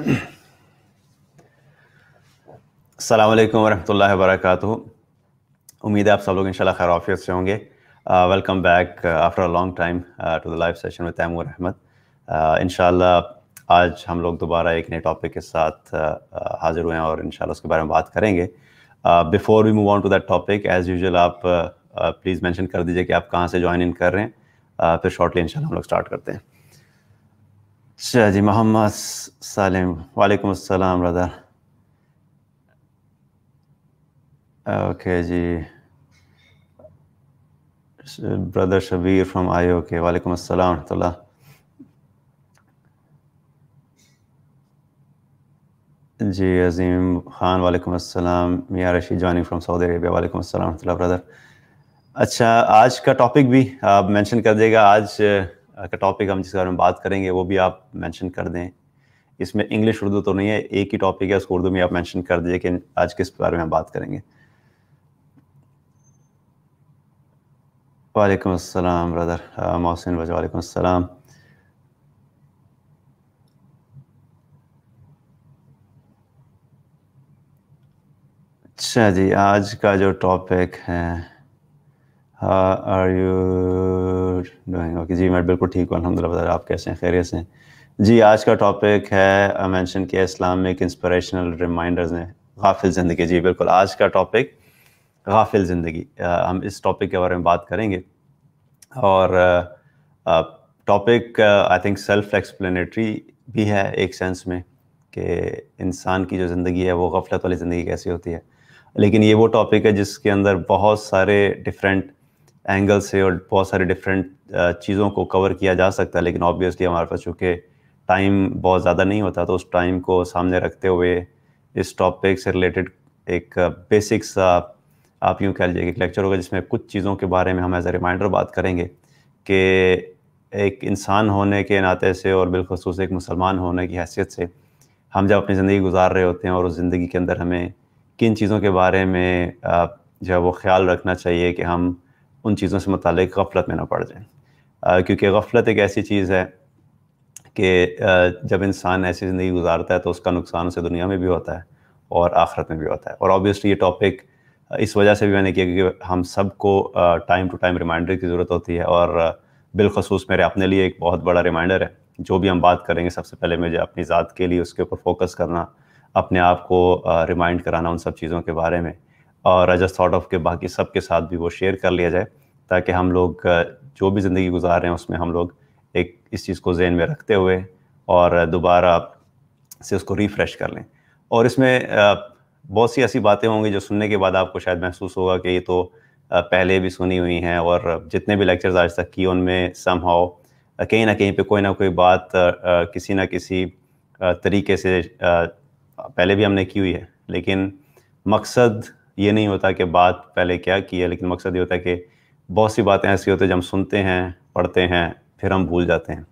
अल्लाम वरहमल वर्क उम्मीद है आप सब लोग इंशाल्लाह खैर ऑफियत से होंगे welcome back after a long time to the live session में तैमूर अहमद इंशाल्लाह आज हम लोग दोबारा एक नए टॉपिक के साथ uh, uh, हाजिर हुए हैं और इंशाल्लाह उसके बारे में बात करेंगे before we move on to that topic as usual आप प्लीज़ uh, मैंशन uh, कर दीजिए कि आप कहाँ से ज्वाइन इन कर रहे हैं फिर शॉर्टली इंशाल्लाह हम लोग स्टार्ट करते हैं अच्छा जी मोहम्मद सालिम वालेकुम अस्सलाम ब्रदर ओके जी brother Shabbir from I okay वालेकुम अस्सलाम रहमतुल्लाह जी अजीम खान वालेकुम अस्सलाम मियाँ रशीद जानी फ्रॉम सऊदी अरेबिया वालेकुम अस्सलाम रहमतुल्लाह ब्रदर अच्छा आज का टॉपिक भी आप मेंशन कर देगा आज का टॉपिक हम जिस बारे में बात करेंगे वो भी आप मेंशन कर दें इसमें इंग्लिश उर्दू तो नहीं है एक ही टॉपिक है उसको उर्दू में आप मेंशन कर दीजिए कि आज किस बारे में हम बात करेंगे वालेकुम अस्सलाम ब्रदर मोहसिन भाई वालेकुम अस्सलाम अच्छा जी आज का जो टॉपिक है आर यू ओके जी मैं बिल्कुल ठीक हूँ अलहमदिल्ला आप कैसे हैं खैरियत से जी आज का टॉपिक है मैंशन किया इस्लामिक इंस्परेशनल रिमाइंडर्स ने गाफिल ज़िंदगी जी बिल्कुल आज का टॉपिक गाफिल ज़िंदगी हम इस टॉपिक के बारे में बात करेंगे और topic I think self explanatory भी है एक सेंस में कि इंसान की जो ज़िंदगी है वो गफलत वाली ज़िंदगी कैसी होती है लेकिन ये वो टॉपिक है जिसके अंदर बहुत सारे डिफरेंट एंगल से और बहुत सारे डिफरेंट चीज़ों को कवर किया जा सकता है लेकिन ऑब्वियसली हमारे पास चूँकि टाइम बहुत ज़्यादा नहीं होता तो उस टाइम को सामने रखते हुए इस टॉपिक से रिलेटेड एक बेसिक सा आप यूँ कह लीजिए एक लेक्चर होगा जिसमें कुछ चीज़ों के बारे में हम एज ए रिमाइंडर बात करेंगे कि एक इंसान होने के नाते से और बिलखसूस एक मुसलमान होने की हैसियत से हम जब अपनी ज़िंदगी गुजार रहे होते हैं और उस ज़िंदगी के अंदर हमें किन चीज़ों के बारे में जो है वो ख्याल रखना चाहिए कि हम उन चीज़ों से मुतल गफलत में ना पड़ जाएँ क्योंकि गफलत एक ऐसी चीज़ है कि जब इंसान ऐसी ज़िंदगी गुजारता है तो उसका नुकसान उसे दुनिया में भी होता है और आखरत में भी होता है और ऑब्वियसली ये टॉपिक इस वजह से भी मैंने किया क्योंकि हम सबको टाइम टू टाइम रिमाइंडर की ज़रूरत होती है और बिलखसूस मेरे अपने लिए एक बहुत बड़ा रिमाइंडर है जो भी हम बात करेंगे सबसे पहले मुझे अपनी ज़ात के लिए उसके ऊपर फोकस करना अपने आप को रिमाइंड कराना उन सब चीज़ों के बारे में और राजा थॉट ऑफ के बाकी सब के साथ भी वो शेयर कर लिया जाए ताकि हम लोग जो भी ज़िंदगी गुजार रहे हैं उसमें हम लोग एक इस चीज़ को जहन में रखते हुए और दोबारा से उसको रिफ़्रेश कर लें और इसमें बहुत सी ऐसी बातें होंगी जो सुनने के बाद आपको शायद महसूस होगा कि ये तो पहले भी सुनी हुई हैं और जितने भी लेक्चर्स आज तक किए उनमें सम कहीं ना कहीं पे कोई ना कोई बात किसी ना किसी तरीके से पहले भी हमने की हुई है लेकिन मकसद ये नहीं होता कि बात पहले क्या की है लेकिन मकसद ये होता है कि बहुत सी बातें ऐसी होती है जब हम सुनते हैं पढ़ते हैं फिर हम भूल जाते हैं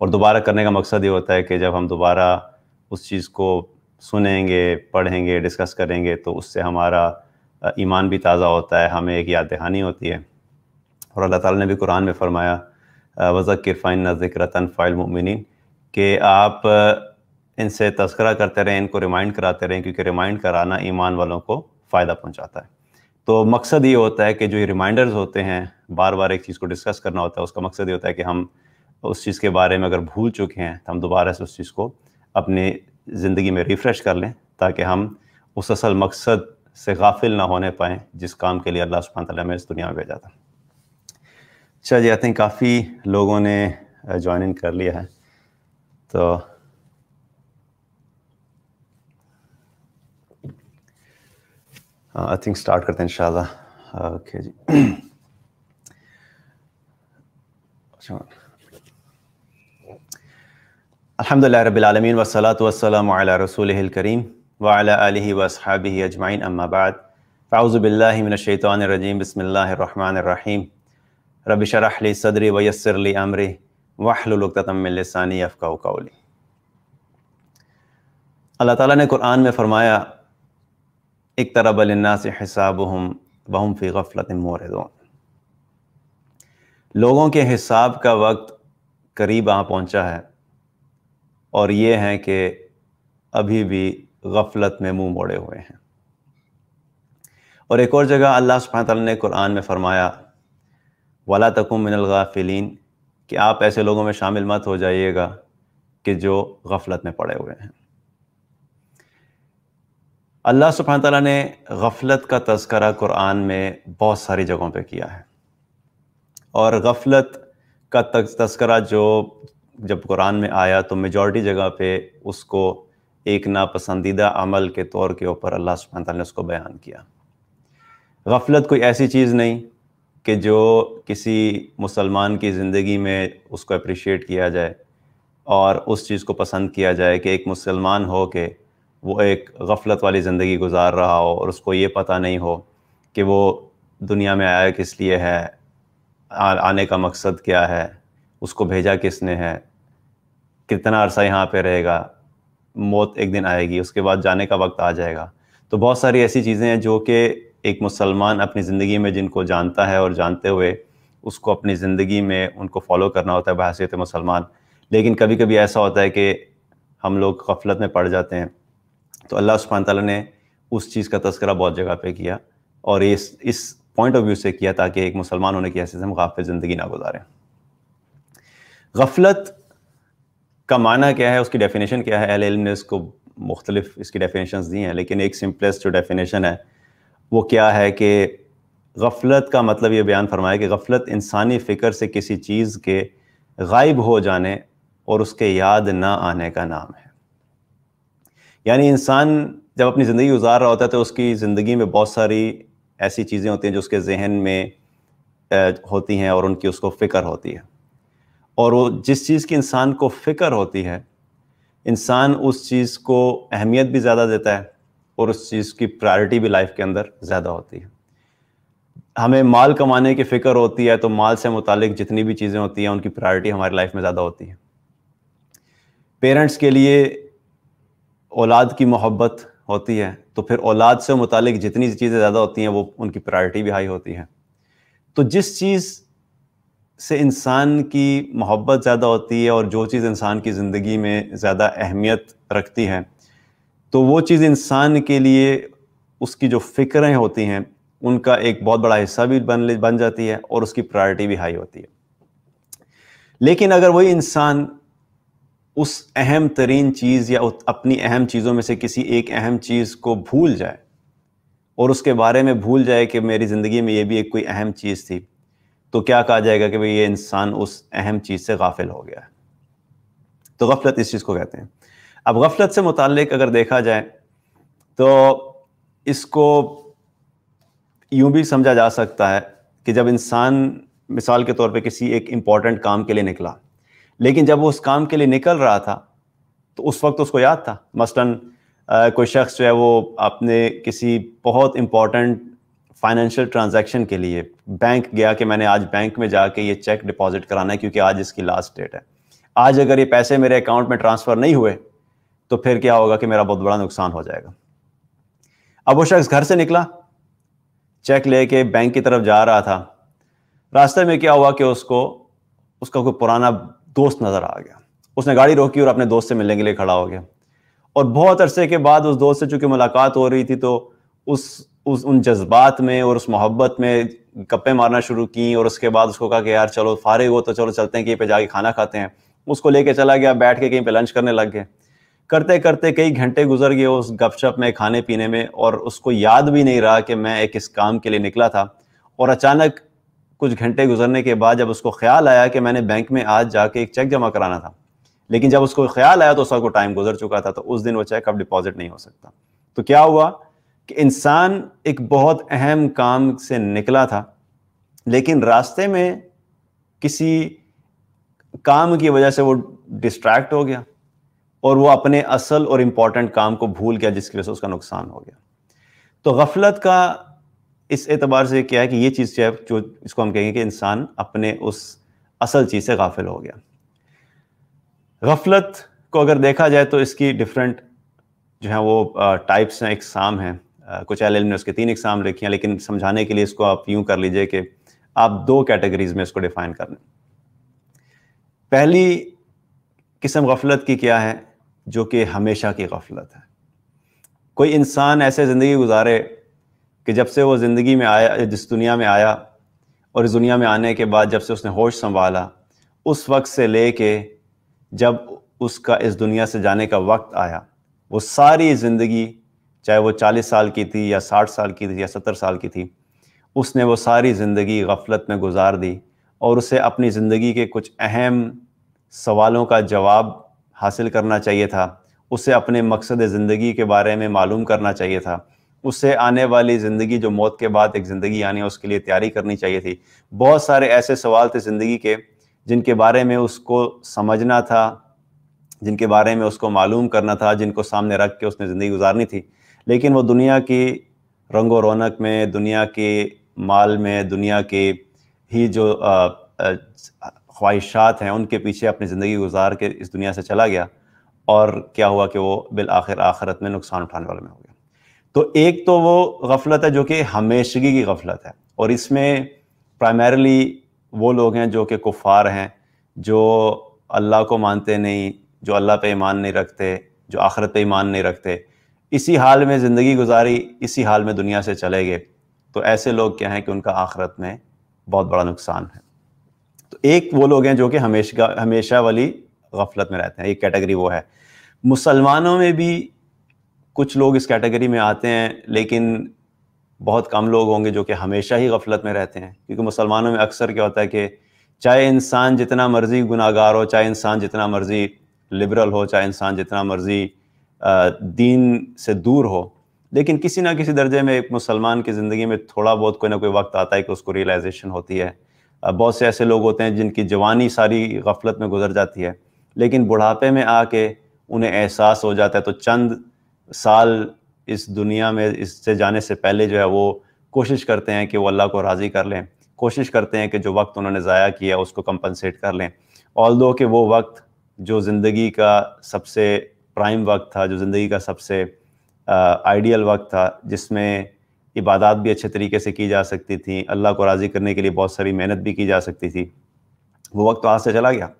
और दोबारा करने का मकसद ये होता है कि जब हम दोबारा उस चीज़ को सुनेंगे पढ़ेंगे डिस्कस करेंगे तो उससे हमारा ईमान भी ताज़ा होता है हमें एक याद दहानी होती है और अल्लाह ताला ने भी कुरान में फ़रमाया किरफ़ाइन नज़िक रतन फ़ाइल मुमिन कि आप इनसे तस्करा करते रहें इनको रिमाइंड कराते रहें क्योंकि रिमाइंड कराना ईमान वालों को फ़ायदा पहुँचाता है तो मकसद ये होता है कि जो ये रिमाइंडर्स होते हैं बार बार एक चीज़ को डिस्कस करना होता है उसका मकसद ये होता है कि हम उस चीज़ के बारे में अगर भूल चुके हैं तो हम दोबारा से उस चीज़ को अपनी ज़िंदगी में रिफ़्रेश कर लें ताकि हम उस असल मकसद से गाफिल ना होने पाएँ जिस काम के लिए अल्लाह सुबह तला में इस दुनिया में भेजा था अच्छा जी आई थिंक काफ़ी लोगों ने ज्वाइन इन कर लिया है तो आई थिंक स्टार्ट करते हैं इंशाल्लाह ओके uh, जी अलहमदिल्ला रबालमीन वसलात वसलम रसूल करीम वाला वसहाबी अजमाइन अम्माबाद फ़ाउज़बिल्लिमिनशैतरजीम बसमीम रबिशरहली सदरी वयसरली अमर वाहलतमिलसानी अफ़ाउकाउली अल्लाह ताला में फ़रमाया एक तरबलना से हिसाब हम वहम फ़ी गफलत मोरदों लोगों के हिसाब का वक्त करीब आ पहुँचा है और ये हैं कि अभी भी गफलत में मुँह मोड़े हुए हैं और एक और जगह अल्लाह सुबहान ने कुरान में फ़रमाया वाला तकुम मिनलगाफिलीन कि आप ऐसे लोगों में शामिल मत हो जाइएगा कि जो गफलत में पड़े हुए हैं अल्लाह सुबहान तला ने गफलत का तस्करा कुरान में बहुत सारी जगहों पे किया है और गफलत का तस्करा जो जब कुरान में आया तो मेजॉरिटी जगह पे उसको एक नापसंदीदा अमल के तौर के ऊपर अल्लाह सुबहान तला ने उसको बयान किया गफलत कोई ऐसी चीज़ नहीं कि जो किसी मुसलमान की ज़िंदगी में उसको अप्रिशिएट किया जाए और उस चीज़ को पसंद किया जाए कि एक मुसलमान हो के वो एक गफलत वाली ज़िंदगी गुजार रहा हो और उसको ये पता नहीं हो कि वो दुनिया में आया किस लिए है आने का मकसद क्या है उसको भेजा किसने है कितना अरसा यहाँ पे रहेगा मौत एक दिन आएगी उसके बाद जाने का वक्त आ जाएगा तो बहुत सारी ऐसी चीज़ें हैं जो कि एक मुसलमान अपनी ज़िंदगी में जिनको जानता है और जानते हुए उसको अपनी ज़िंदगी में उनको फॉलो करना होता है बहसीत मुसलमान लेकिन कभी कभी ऐसा होता है कि हम लोग गफलत में पड़ जाते हैं तो अल्लाह सुबहान तला ने उस चीज़ का तस्करा बहुत जगह पे किया और इस इस पॉइंट ऑफ व्यू से किया ताकि एक मुसलमान होने की हैसियत हम गाफिल ज़िंदगी ना गुजारें गफलत का माना क्या है उसकी डेफिनेशन क्या है अहल इल्म ने इसको मुख्तलिफ इसकी डेफिनेशन दी हैं लेकिन एक सिंपलेस्ट जो डेफिनेशन है वो क्या है कि गफलत का मतलब ये बयान फरमाया कि गफलत इंसानी फ़िक्र से किसी चीज़ के गायब हो जाने और उसके याद ना आने का नाम है यानी इंसान जब अपनी ज़िंदगी गुजार रहा होता है तो उसकी ज़िंदगी में बहुत सारी ऐसी चीज़ें होती हैं जो उसके जहन में होती हैं और उनकी उसको फ़िक्र होती है और वो जिस चीज़ की इंसान को फ़िक्र होती है इंसान उस चीज़ को अहमियत भी ज़्यादा देता है और उस चीज़ की प्रायोरिटी भी लाइफ के अंदर ज़्यादा होती है हमें माल कमाने की फ़िक्र होती है तो माल से मुतक जितनी भी चीज़ें होती हैं उनकी प्रायोरिटी हमारी लाइफ में ज़्यादा होती है पेरेंट्स के लिए औलाद की मोहब्बत होती है तो फिर औलाद से मुतलिक जितनी चीज़ें ज़्यादा होती हैं वो उनकी प्रायोरिटी भी हाई होती है तो जिस चीज़ से इंसान की मोहब्बत ज़्यादा होती है और जो चीज़ इंसान की ज़िंदगी में ज़्यादा अहमियत रखती है तो वो चीज़ इंसान के लिए उसकी जो फ़िक्रें होती हैं उनका एक बहुत बड़ा हिस्सा भी बन बन जाती है और उसकी प्रायोरिटी भी हाई होती है लेकिन अगर वही इंसान उस अहम तरीन चीज़ या अपनी अहम चीज़ों में से किसी एक अहम चीज़ को भूल जाए और उसके बारे में भूल जाए कि मेरी ज़िंदगी में ये भी एक कोई अहम चीज़ थी तो क्या कहा जाएगा कि भाई ये इंसान उस अहम चीज़ से गाफिल हो गया है तो गफलत इस चीज़ को कहते हैं अब गफलत से मुतक अगर देखा जाए तो इसको यूँ भी समझा जा सकता है कि जब इंसान मिसाल के तौर पे किसी एक इम्पॉर्टेंट काम के लिए निकला लेकिन जब वो उस काम के लिए निकल रहा था तो उस वक्त उसको याद था मसलन कोई शख्स जो है वो अपने किसी बहुत इंपॉर्टेंट फाइनेंशियल ट्रांजैक्शन के लिए बैंक गया कि मैंने आज बैंक में जाके ये चेक डिपॉजिट कराना है क्योंकि आज इसकी लास्ट डेट है आज अगर ये पैसे मेरे अकाउंट में ट्रांसफ़र नहीं हुए तो फिर क्या होगा कि मेरा बहुत बड़ा नुकसान हो जाएगा अब वो शख्स घर से निकला चेक लेके बैंक की तरफ जा रहा था रास्ते में क्या हुआ कि उसको उसका कोई पुराना दोस्त नज़र आ गया उसने गाड़ी रोकी और अपने दोस्त से मिलने के लिए खड़ा हो गया और बहुत अरसे के बाद उस दोस्त से चूंकि मुलाकात हो रही थी तो उस उस उन जज्बात में और उस मोहब्बत में गप्पे मारना शुरू की और उसके बाद उसको कहा कि यार चलो फारिग हो तो चलो चलते हैं कहीं पे जाके खाना खाते हैं उसको लेके चला गया बैठ के कहीं पे लंच करने लग गए करते करते कई घंटे गुजर गए उस गपशप में खाने पीने में और उसको याद भी नहीं रहा कि मैं एक इस काम के लिए निकला था और अचानक कुछ घंटे गुजरने के बाद जब उसको ख्याल आया कि मैंने बैंक में आज जाके एक चेक जमा कराना था लेकिन जब उसको ख्याल आया तो उसका को टाइम गुजर चुका था तो उस दिन वो चेक अब डिपॉजिट नहीं हो सकता तो क्या हुआ कि इंसान एक बहुत अहम काम से निकला था लेकिन रास्ते में किसी काम की वजह से वो डिस्ट्रैक्ट हो गया और वो अपने असल और इम्पॉर्टेंट काम को भूल गया जिसकी वजह से उसका नुकसान हो गया तो गफलत का इस एतबार से क्या है कि ये चीज़ जो है जो इसको हम कहेंगे कि इंसान अपने उस असल चीज़ से गाफिल हो गया गफलत को अगर देखा जाए तो इसकी डिफरेंट जो है वो टाइप्स हैं इकसाम हैं कुछ एल ने उसके तीन इकसाम लिखी हैं लेकिन समझाने के लिए इसको आप यूँ कर लीजिए कि आप दो कैटेगरीज में इसको डिफ़ाइन कर लें पहली किस्म गफलत की क्या है जो कि हमेशा की गफलत है कोई इंसान ऐसे ज़िंदगी गुजारे कि जब से वो ज़िंदगी में आया जिस दुनिया में आया और इस दुनिया में आने के बाद जब से उसने होश संभाला उस वक्त से ले के जब उसका इस दुनिया से जाने का वक्त आया वो सारी ज़िंदगी चाहे वो चालीस साल की थी या साठ साल की थी या सत्तर साल की थी उसने वो सारी ज़िंदगी गफलत में गुजार दी और उसे अपनी ज़िंदगी के कुछ अहम सवालों का जवाब हासिल करना चाहिए था उसे अपने मकसद ज़िंदगी के बारे में मालूम करना चाहिए था उसे आने वाली ज़िंदगी जो मौत के बाद एक ज़िंदगी आनी है उसके लिए तैयारी करनी चाहिए थी बहुत सारे ऐसे सवाल थे ज़िंदगी के जिनके बारे में उसको समझना था जिनके बारे में उसको मालूम करना था जिनको सामने रख के उसने ज़िंदगी गुजारनी थी लेकिन वो दुनिया की रंगो रौनक में दुनिया के माल में दुनिया के ही जो ख्वाहिशात हैं उनके पीछे अपनी ज़िंदगी गुजार के इस दुनिया से चला गया और क्या हुआ कि वो बिल आखिर आखिरत में नुकसान उठाने वाले में हो गया तो एक तो वो गफलत है जो कि हमेशगी की गफलत है और इसमें प्राइमरली वो लोग हैं जो कि कुफ़ार हैं जो अल्लाह को मानते नहीं जो अल्लाह पे ईमान नहीं रखते जो आखरत पे ईमान नहीं रखते इसी हाल में ज़िंदगी गुजारी इसी हाल में दुनिया से चले गए तो ऐसे लोग क्या हैं कि उनका आखरत में बहुत बड़ा नुकसान है तो एक वो लोग हैं जो कि हमेशा हमेशा वाली गफलत में रहते हैं एक कैटेगरी वो है मुसलमानों में भी कुछ लोग इस कैटेगरी में आते हैं लेकिन बहुत कम लोग होंगे जो कि हमेशा ही गफलत में रहते हैं क्योंकि मुसलमानों में अक्सर क्या होता है कि चाहे इंसान जितना मर्ज़ी गुनागार हो चाहे इंसान जितना मर्ज़ी लिबरल हो चाहे इंसान जितना मर्ज़ी दीन से दूर हो लेकिन किसी ना किसी दर्जे में एक मुसलमान की ज़िंदगी में थोड़ा बहुत कोई ना कोई वक्त आता है कि उसको रियलाइजेशन होती है बहुत से ऐसे लोग होते हैं जिनकी जवानी सारी गफलत में गुजर जाती है लेकिन बुढ़ापे में आके उन्हें एहसास हो जाता है तो चंद साल इस दुनिया में इससे जाने से पहले जो है वो कोशिश करते हैं कि वो अल्लाह को राज़ी कर लें कोशिश करते हैं कि जो वक्त उन्होंने ज़ाया किया उसको कंपनसेट कर लें ऑल दो कि वो वक्त जो ज़िंदगी का सबसे प्राइम वक्त था जो ज़िंदगी का सबसे आइडियल वक्त था जिसमें इबादत भी अच्छे तरीके से की जा सकती थी अल्लाह को राज़ी करने के लिए बहुत सारी मेहनत भी की जा सकती थी वो वक्त तो आज से चला गया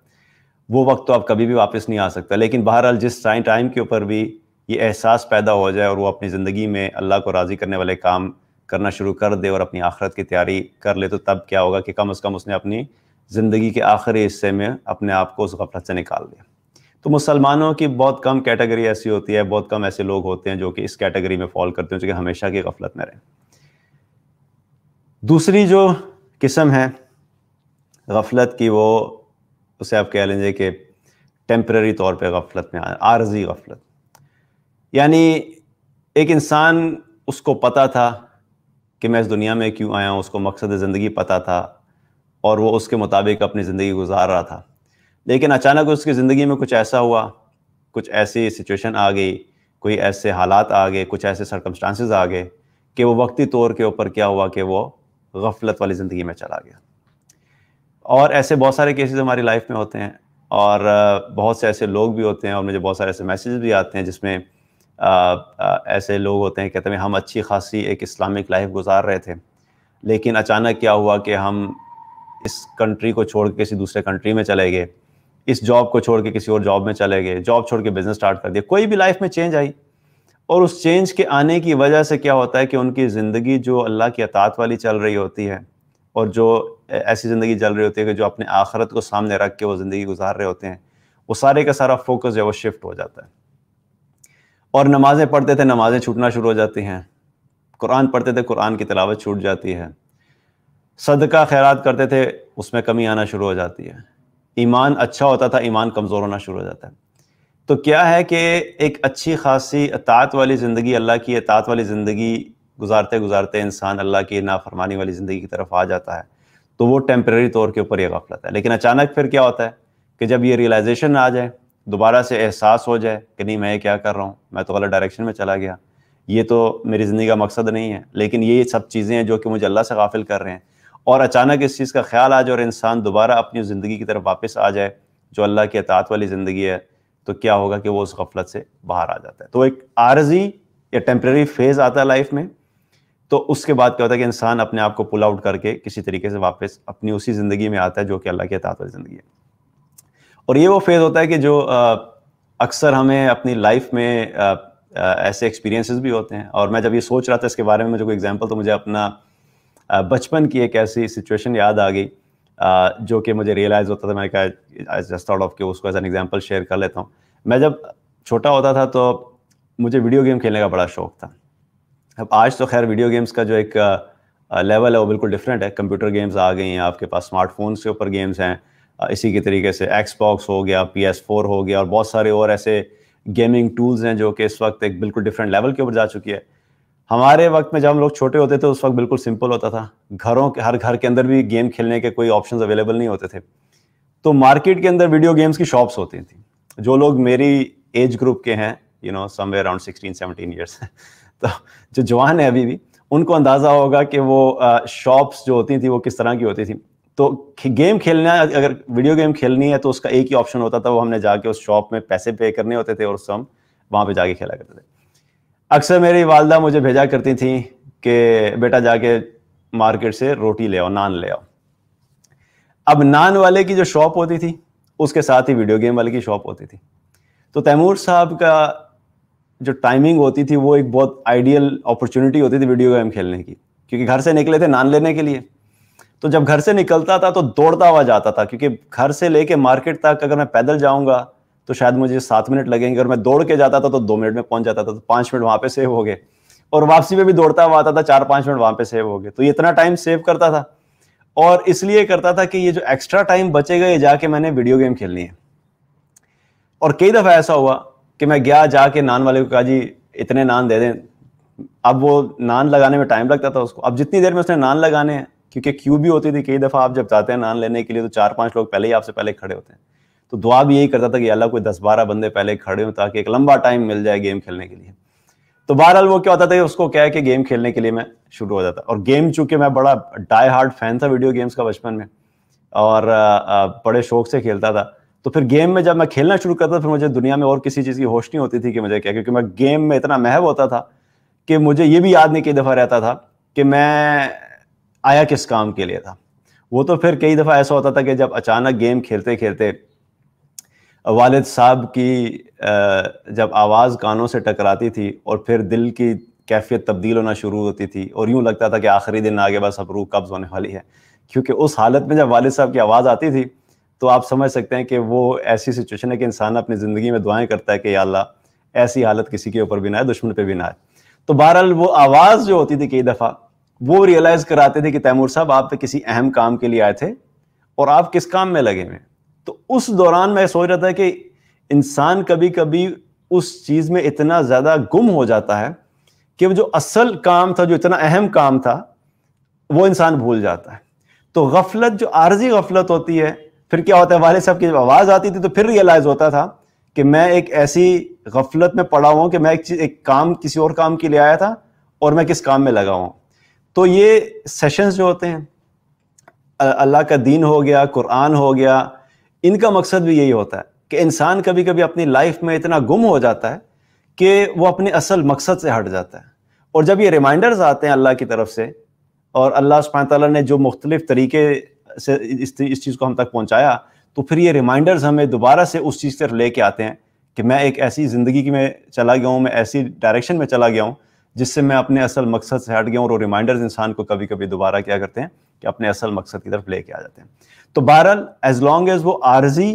वो वक्त तो आप कभी भी वापस नहीं आ सकता लेकिन बहरहाल जिस टाइम टाइम के ऊपर भी ये एहसास पैदा हो जाए और वो अपनी ज़िंदगी में अल्लाह को राज़ी करने वाले काम करना शुरू कर दे और अपनी आखरत की तैयारी कर ले तो तब क्या होगा कि कम अज़ कम उसने अपनी ज़िंदगी के आखिरी हिस्से में अपने आप को उस गफलत से निकाल दिया तो मुसलमानों की बहुत कम कैटेगरी ऐसी होती है बहुत कम ऐसे लोग होते हैं जो कि इस कैटेगरी में फॉल करते हैं जो कि हमेशा की गफलत में रहें दूसरी जो किस्म है गफलत की वो उसे आप कह लेंगे कि टेम्प्रेरी तौर पे गफलत में आरजी गफलत यानी एक इंसान उसको पता था कि मैं इस दुनिया में क्यों आया हूँ उसको मकसद ज़िंदगी पता था और वो उसके मुताबिक अपनी ज़िंदगी गुजार रहा था लेकिन अचानक उसकी ज़िंदगी में कुछ ऐसा हुआ कुछ ऐसी सिचुएशन आ गई कोई ऐसे हालात आ गए कुछ ऐसे सरकमस्टांसिस आ गए कि वो वक्ती तौर के ऊपर क्या हुआ कि वो गफलत वाली ज़िंदगी में चला गया और ऐसे बहुत सारे केसेस हमारी लाइफ में होते हैं और बहुत से ऐसे लोग भी होते हैं और मुझे बहुत सारे ऐसे मैसेज भी आते हैं जिसमें ऐसे लोग होते हैं कहते हैं हम अच्छी खासी एक इस्लामिक लाइफ गुजार रहे थे लेकिन अचानक क्या हुआ कि हम इस कंट्री को छोड़ के किसी दूसरे कंट्री में चले गए इस जॉब को छोड़ के किसी और जॉब में चले गए जॉब छोड़ के बिजनेस स्टार्ट कर दिया कोई भी लाइफ में चेंज आई और उस चेंज के आने की वजह से क्या होता है कि उनकी ज़िंदगी जो अल्लाह की अतात वाली चल रही होती है और जो ऐसी ज़िंदगी चल रही होती है कि जो अपने आखरत को सामने रख के वो ज़िंदगी गुजार रहे होते हैं वो सारे का सारा फोकस जो है वो शिफ्ट हो जाता है और नमाज़ें पढ़ते थे नमाज़ें छूटना शुरू हो जाती हैं कुरान पढ़ते थे कुरान की तलावत छूट जाती है सदका खैरात करते थे उसमें कमी आना शुरू हो जाती है ईमान अच्छा होता था ईमान कमज़ोर होना शुरू हो जाता है तो क्या है कि एक अच्छी खासी अतात वाली ज़िंदगी अल्लाह की अतात वाली ज़िंदगी गुजारते गुजारते इंसान अल्लाह की नाफरमानी वाली ज़िंदगी की तरफ आ जाता है तो वो टेम्प्रेरी तौर के ऊपर ये गफलत है लेकिन अचानक फिर क्या होता है कि जब ये रियलाइजेशन आ जाए दोबारा से एहसास हो जाए कि नहीं मैं क्या कर रहा हूँ मैं तो गलत डायरेक्शन में चला गया ये तो मेरी ज़िंदगी का मकसद नहीं है लेकिन ये सब चीज़ें हैं जो कि मुझे अल्लाह से गाफिल कर रहे हैं और अचानक इस चीज़ का ख्याल आ जाए और इंसान दोबारा अपनी ज़िंदगी की तरफ वापस आ जाए जो अल्लाह की अतात वाली ज़िंदगी है तो क्या होगा कि वो उस गफलत से बाहर आ जाता है तो एक आरजी या टेम्प्रेरी फेज़ आता है लाइफ में तो उसके बाद क्या होता है कि इंसान अपने आप को पुल आउट करके किसी तरीके से वापस अपनी उसी ज़िंदगी में आता है जो कि अल्लाह की अतात वाली ज़िंदगी है और ये वो फेज़ होता है कि जो अक्सर हमें अपनी लाइफ में ऐसे एक्सपीरियंसेस भी होते हैं और मैं जब ये सोच रहा था इसके बारे में मुझे कोई एग्जांपल तो मुझे अपना बचपन की एक ऐसी सिचुएशन याद आ गई जो कि मुझे रियलाइज़ होता था मैंने कहा जस्ट ऑफ कि उसको एज एन एग्जाम्पल शेयर कर लेता हूँ मैं जब छोटा होता था तो मुझे वीडियो गेम खेलने का बड़ा शौक था अब आज तो खैर वीडियो गेम्स का जो एक लेवल है वो बिल्कुल डिफरेंट है कंप्यूटर गेम्स आ गई हैं आपके पास स्मार्टफोन्स के ऊपर गेम्स हैं इसी के तरीके से एक्सबॉक्स हो गया पी फोर हो गया और बहुत सारे और ऐसे गेमिंग टूल्स हैं जो कि इस वक्त एक बिल्कुल डिफरेंट लेवल के ऊपर जा चुकी है हमारे वक्त में जब हम लोग छोटे होते थे उस वक्त बिल्कुल सिंपल होता था घरों के हर घर के अंदर भी गेम खेलने के कोई ऑप्शन अवेलेबल नहीं होते थे तो मार्केट के अंदर वीडियो गेम्स की शॉप्स होती थी जो लोग मेरी एज ग्रुप के हैं you know somewhere around sixteen seventeen years तो जो जवान है अभी भी उनको अंदाज़ा होगा कि वो शॉप्स जो होती थी वो किस तरह की होती थी तो गेम खेलना अगर वीडियो गेम खेलनी है तो उसका एक ही ऑप्शन होता था वो हमने जाके उस शॉप में पैसे पे करने होते थे और उससे हम वहाँ पे जाके खेला करते थे अक्सर मेरी वालदा मुझे भेजा करती थी कि बेटा जाके मार्केट से रोटी ले आओ नान ले आओ अब नान वाले की जो शॉप होती थी उसके साथ ही वीडियो गेम वाले की शॉप होती थी तो तैमूर साहब का जो टाइमिंग होती थी वो एक बहुत आइडियल अपॉर्चुनिटी होती थी वीडियो गेम खेलने की क्योंकि घर से निकले थे नान लेने के लिए तो जब घर से निकलता था तो दौड़ता हुआ जाता था क्योंकि घर से लेके मार्केट तक अगर मैं पैदल जाऊंगा तो शायद मुझे सात मिनट लगेंगे अगर मैं दौड़ के जाता था तो दो मिनट में पहुंच जाता था तो पाँच मिनट वहां पे सेव हो गए और वापसी में भी दौड़ता हुआ आता था चार पाँच मिनट वहां पे सेव हो गए तो ये इतना टाइम सेव करता था और इसलिए करता था कि ये जो एक्स्ट्रा टाइम बचेगा ये जाके मैंने वीडियो गेम खेलनी है और कई दफ़ा ऐसा हुआ कि मैं गया जाके नान वाले को कहा जी इतने नान दे दें अब वो नान लगाने में टाइम लगता था उसको अब जितनी देर में उसने नान लगाने हैं क्योंकि क्यू भी होती थी कई दफ़ा आप जब जाते हैं नान लेने के लिए तो चार पांच लोग पहले ही आपसे पहले खड़े होते हैं तो दुआ भी यही करता था कि अल्लाह कोई दस बारह बंदे पहले खड़े हों ताकि एक लंबा टाइम मिल जाए गेम खेलने के लिए तो बहरहाल वो क्या होता था उसको कह के गेम खेलने के लिए मैं शुरू हो जाता और गेम चूंकि मैं बड़ा डाई हार्ड फैन था वीडियो गेम्स का बचपन में और बड़े शौक से खेलता था तो फिर गेम में जब मैं खेलना शुरू करता फिर मुझे दुनिया में और किसी चीज़ की होश नहीं होती थी कि मुझे क्या क्योंकि मैं गेम में इतना महव होता था कि मुझे ये भी याद नहीं कई दफ़ा रहता था कि मैं आया किस काम के लिए था वो तो फिर कई दफ़ा ऐसा होता था कि जब अचानक गेम खेलते खेलते वालिद साहब की जब आवाज़ कानों से टकराती थी और फिर दिल की कैफियत तब्दील होना शुरू होती थी और यूँ लगता था कि आखिरी दिन आगे बस अब रूह कब्ज़ होने वाली है क्योंकि उस हालत में जब वालिद साहब की आवाज़ आती थी तो आप समझ सकते हैं कि वो ऐसी सिचुएशन है कि इंसान अपनी ज़िंदगी में दुआएं करता है कि अल्लाह ऐसी हालत किसी के ऊपर भी ना आए दुश्मन पे भी ना आए तो बहरहाल वो आवाज़ जो होती थी कई दफ़ा वो रियलाइज कराते थे कि तैमूर साहब आप तो किसी अहम काम के लिए आए थे और आप किस काम में लगे हुए तो उस दौरान मैं सोच रहा था कि इंसान कभी कभी उस चीज में इतना ज्यादा गुम हो जाता है कि वो जो असल काम था जो इतना अहम काम था वो इंसान भूल जाता है तो गफलत जो आर्जी गफलत होती है फिर क्या होता है वाले साहब की जब आवाज़ आती थी तो फिर रियलाइज होता था कि मैं एक ऐसी गफलत में पड़ा हुआ कि मैं एक, एक काम किसी और काम के लिए आया था और मैं किस काम में लगा हुआ तो ये सेशंस जो होते हैं अल्लाह का दीन हो गया कुरान हो गया इनका मकसद भी यही होता है कि इंसान कभी कभी अपनी लाइफ में इतना गुम हो जाता है कि वो अपने असल मकसद से हट जाता है और जब ये रिमाइंडर्स आते हैं अल्लाह की तरफ से और अल्लाह सुबह ने जो मुख्तलिफ तरीके से इस इस चीज़ को हम तक पहुँचाया तो फिर ये रिमाइंडर्स हमें दोबारा से उस चीज़ तरफ लेके आते हैं कि मैं एक ऐसी ज़िंदगी में चला गया हूँ मैं ऐसी डायरेक्शन में चला गया हूँ जिससे मैं अपने असल मकसद से हट गया और वो रिमाइंडर्स इंसान को कभी कभी दोबारा क्या करते हैं कि अपने असल मकसद की तरफ लेके आ जाते हैं तो बहरहाल एज लॉन्ग एज वो आर्जी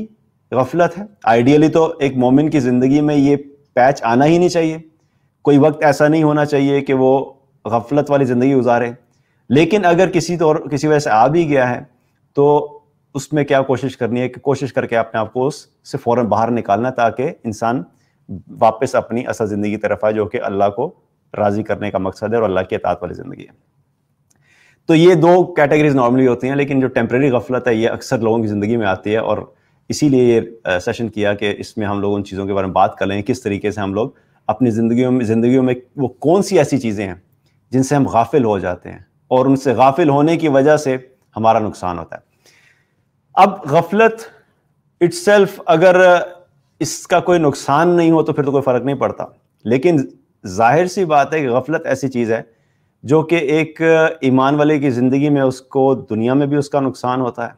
गफलत है आइडियली तो एक मोमिन की ज़िंदगी में ये पैच आना ही नहीं चाहिए कोई वक्त ऐसा नहीं होना चाहिए कि वो गफलत वाली ज़िंदगी गुजारे लेकिन अगर किसी तौर तो किसी वजह से आ भी गया है तो उसमें क्या कोशिश करनी है कि कोशिश करके अपने आप को उससे फ़ौर बाहर निकालना ताकि इंसान वापस अपनी असल ज़िंदगी की तरफ आए जो कि अल्लाह को राजी करने का मकसद है और अल्लाह की अतात वाली ज़िंदगी है तो ये दो कैटेगरीज नॉर्मली होती हैं लेकिन जो टेम्प्रेरी गफलत है ये अक्सर लोगों की ज़िंदगी में आती है और इसीलिए ये सेशन किया कि इसमें हम लोग उन चीज़ों के बारे में बात कर लें किस तरीके से हम लोग अपनी ज़िंदगी में ज़िंदगी में वो कौन सी ऐसी चीज़ें हैं जिनसे हम गाफिल हो जाते हैं और उनसे गाफिल होने की वजह से हमारा नुकसान होता है अब गफलत इट्सल्फ अगर इसका कोई नुकसान नहीं हो तो फिर तो कोई फ़र्क नहीं पड़ता लेकिन जाहिर सी बात है कि गफलत ऐसी चीज़ है जो कि एक ईमान वाले की ज़िंदगी में उसको दुनिया में भी उसका नुकसान होता है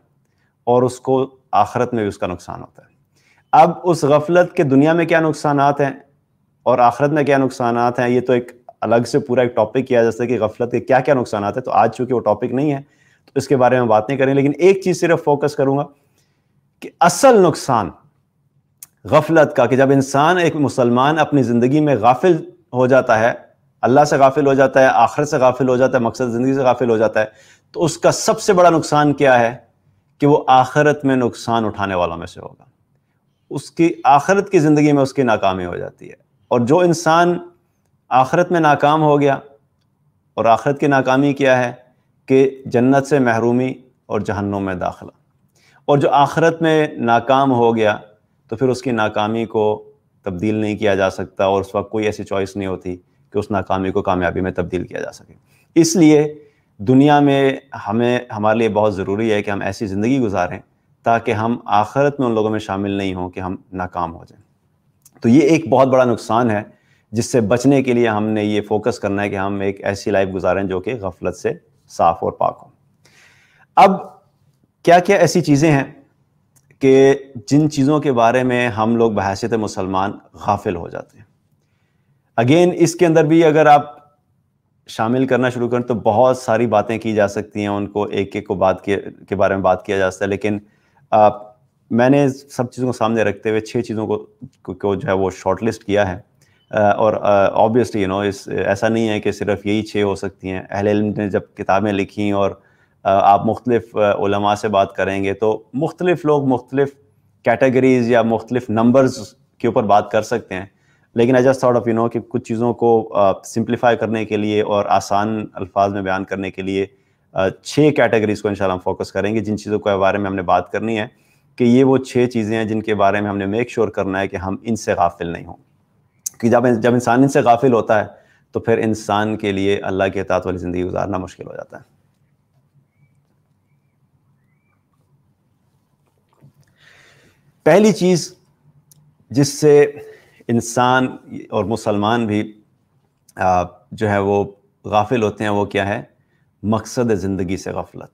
और उसको आखरत में भी उसका नुकसान होता है अब उस गफलत के दुनिया में क्या नुकसान हैं और आखरत में क्या नुकसान हैं ये तो एक अलग से पूरा एक टॉपिक किया जा सकता है कि गफलत के क्या क्या नुकसान है तो आज चूँकि वो टॉपिक नहीं है तो इसके बारे में बात नहीं करें लेकिन एक चीज़ सिर्फ फोकस करूँगा कि असल नुकसान गफलत का कि जब इंसान एक मुसलमान अपनी ज़िंदगी में गाफिल हो जाता है अल्लाह से गाफिल हो जाता है आखिरत से गाफिल हो जाता है मकसद ज़िंदगी से गाफिल हो जाता है तो उसका सबसे बड़ा नुकसान क्या है कि वो आखिरत में नुकसान उठाने वालों में से होगा उसकी आखिरत की ज़िंदगी में उसकी नाकामी हो जाती है और जो इंसान आखिरत में नाकाम हो गया और आखिरत की नाकामी क्या है कि जन्नत से महरूमी और जहन्नुम में दाखिला और जो आखिरत में नाकाम हो गया तो फिर उसकी नाकामी को तब्दील नहीं किया जा सकता और उस वक्त कोई ऐसी चॉइस नहीं होती कि उस नाकामी को कामयाबी में तब्दील किया जा सके इसलिए दुनिया में हमें हमारे लिए बहुत ज़रूरी है कि हम ऐसी ज़िंदगी गुजारें ताकि हम आखिरत में उन लोगों में शामिल नहीं हों कि हम नाकाम हो जाएं तो ये एक बहुत बड़ा नुकसान है जिससे बचने के लिए हमने ये फोकस करना है कि हम एक ऐसी लाइफ गुजारें जो कि गफलत से साफ़ और पाक हो अब क्या क्या ऐसी चीज़ें हैं कि जिन चीज़ों के बारे में हम लोग बहसीत मुसलमान गाफिल हो जाते हैं अगेन इसके अंदर भी अगर आप शामिल करना शुरू करें तो बहुत सारी बातें की जा सकती हैं उनको एक एक को बात के, के बारे में बात किया जा सकता है लेकिन आ, मैंने सब चीज़ों को सामने रखते हुए छः चीज़ों को, को, को जो है वो शॉर्ट लिस्ट किया है आ, और ऑब्वियसली यू नो इस ऐसा नहीं है कि सिर्फ यही छः हो सकती हैं अहल ने जब किताबें लिखी और आप मुख्तलिफ से बात करेंगे तो मुख्तलिफ लोग मुख्तलिफ कैटेगरीज या मुख्तलिफ नंबर्स के ऊपर बात कर सकते हैं लेकिन as just of you know कि कुछ चीज़ों को सिंप्लीफाई करने के लिए और आसान अल्फाज में बयान करने के लिए छः कैटेगरीज को इनशाला हम फोकस करेंगे जिन चीज़ों के बारे में हमने बात करनी है कि ये वो छः चीज़ें हैं जिनके बारे में हमने मेक श्योर sure करना है कि हम इनसे गाफिल नहीं हों कि जब जब इंसान इनसे गाफिल होता है तो फिर इंसान के लिए अल्लाह के अतात वाली ज़िंदगी गुजारना मुश्किल हो जाता है पहली चीज़ जिससे इंसान और मुसलमान भी जो है वो गाफिल होते हैं वो क्या है मकसद ज़िंदगी से गफलत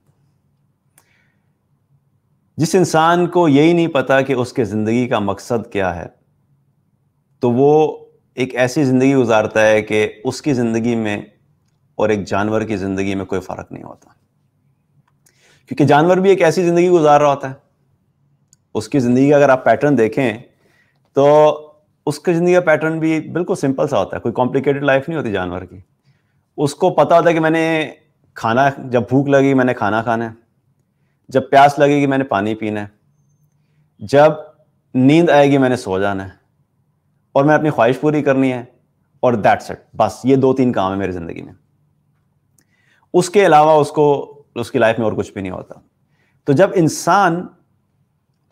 जिस इंसान को यही नहीं पता कि उसके ज़िंदगी का मकसद क्या है तो वो एक ऐसी ज़िंदगी गुजारता है कि उसकी ज़िंदगी में और एक जानवर की ज़िंदगी में कोई फ़र्क नहीं होता क्योंकि जानवर भी एक ऐसी ज़िंदगी गुजार रहा होता है उसकी ज़िंदगी का अगर आप पैटर्न देखें तो उसकी ज़िंदगी का पैटर्न भी बिल्कुल सिंपल सा होता है कोई कॉम्प्लिकेटेड लाइफ नहीं होती जानवर की उसको पता होता है कि मैंने खाना जब भूख लगी मैंने खाना खाना है जब प्यास लगेगी मैंने पानी पीना है जब नींद आएगी मैंने सो जाना है और मैं अपनी ख्वाहिश पूरी करनी है और दैट्स इट बस ये दो तीन काम है मेरी ज़िंदगी में उसके अलावा उसको उसकी लाइफ में और कुछ भी नहीं होता तो जब इंसान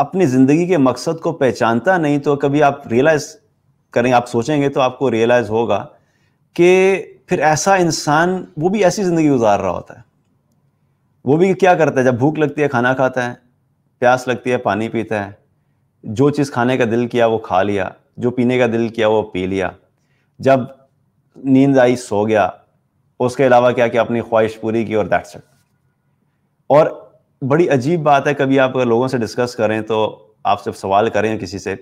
अपनी ज़िंदगी के मकसद को पहचानता नहीं तो कभी आप रियलाइज़ करें आप सोचेंगे तो आपको रियलाइज़ होगा कि फिर ऐसा इंसान वो भी ऐसी ज़िंदगी गुजार रहा होता है वो भी क्या करता है जब भूख लगती है खाना खाता है प्यास लगती है पानी पीता है जो चीज़ खाने का दिल किया वो खा लिया जो पीने का दिल किया वो पी लिया जब नींद आई सो गया उसके अलावा क्या किया अपनी ख्वाहिश पूरी की और दैट्स इट और बड़ी अजीब बात है कभी आप अगर लोगों से डिस्कस करें तो आप सब सवाल करें किसी से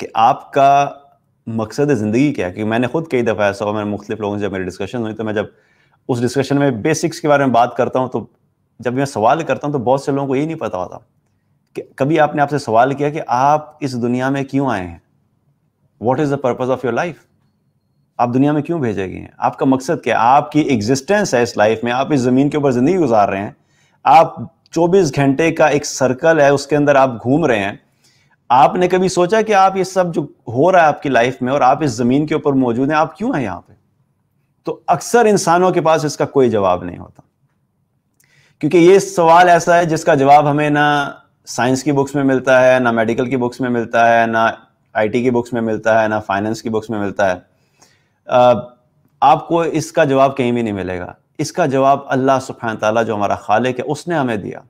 कि आपका मकसद ज़िंदगी क्या है क्योंकि मैंने खुद कई दफ़ा ऐसा हुआ मैंने मुख्तलिफ लोगों से जब मेरी डिस्कशन हुई तो मैं जब उस डिस्कशन में बेसिक्स के बारे में बात करता हूँ तो जब मैं सवाल करता हूँ तो बहुत से लोगों को यही नहीं पता होता कि कभी आपने आपसे सवाल किया कि आप इस दुनिया में क्यों आए हैं what is the purpose of your life आप दुनिया में क्यों भेजे गए हैं आपका मकसद क्या है आपकी एग्जिस्टेंस है इस लाइफ में आप इस ज़मीन के ऊपर ज़िंदगी गुजार रहे हैं आप 24 घंटे का एक सर्कल है उसके अंदर आप घूम रहे हैं आपने कभी सोचा कि आप ये सब जो हो रहा है आपकी लाइफ में और आप इस जमीन के ऊपर मौजूद हैं आप क्यों हैं यहां पे तो अक्सर इंसानों के पास इसका कोई जवाब नहीं होता क्योंकि ये सवाल ऐसा है जिसका जवाब हमें ना साइंस की बुक्स में मिलता है ना मेडिकल की बुक्स में मिलता है ना आईटी की बुक्स में मिलता है ना फाइनेंस की बुक्स में मिलता है आपको इसका जवाब कहीं भी नहीं मिलेगा इसका जवाब अल्लाह सुफ़ान ताली जो हमारा खालिक है उसने हमें दिया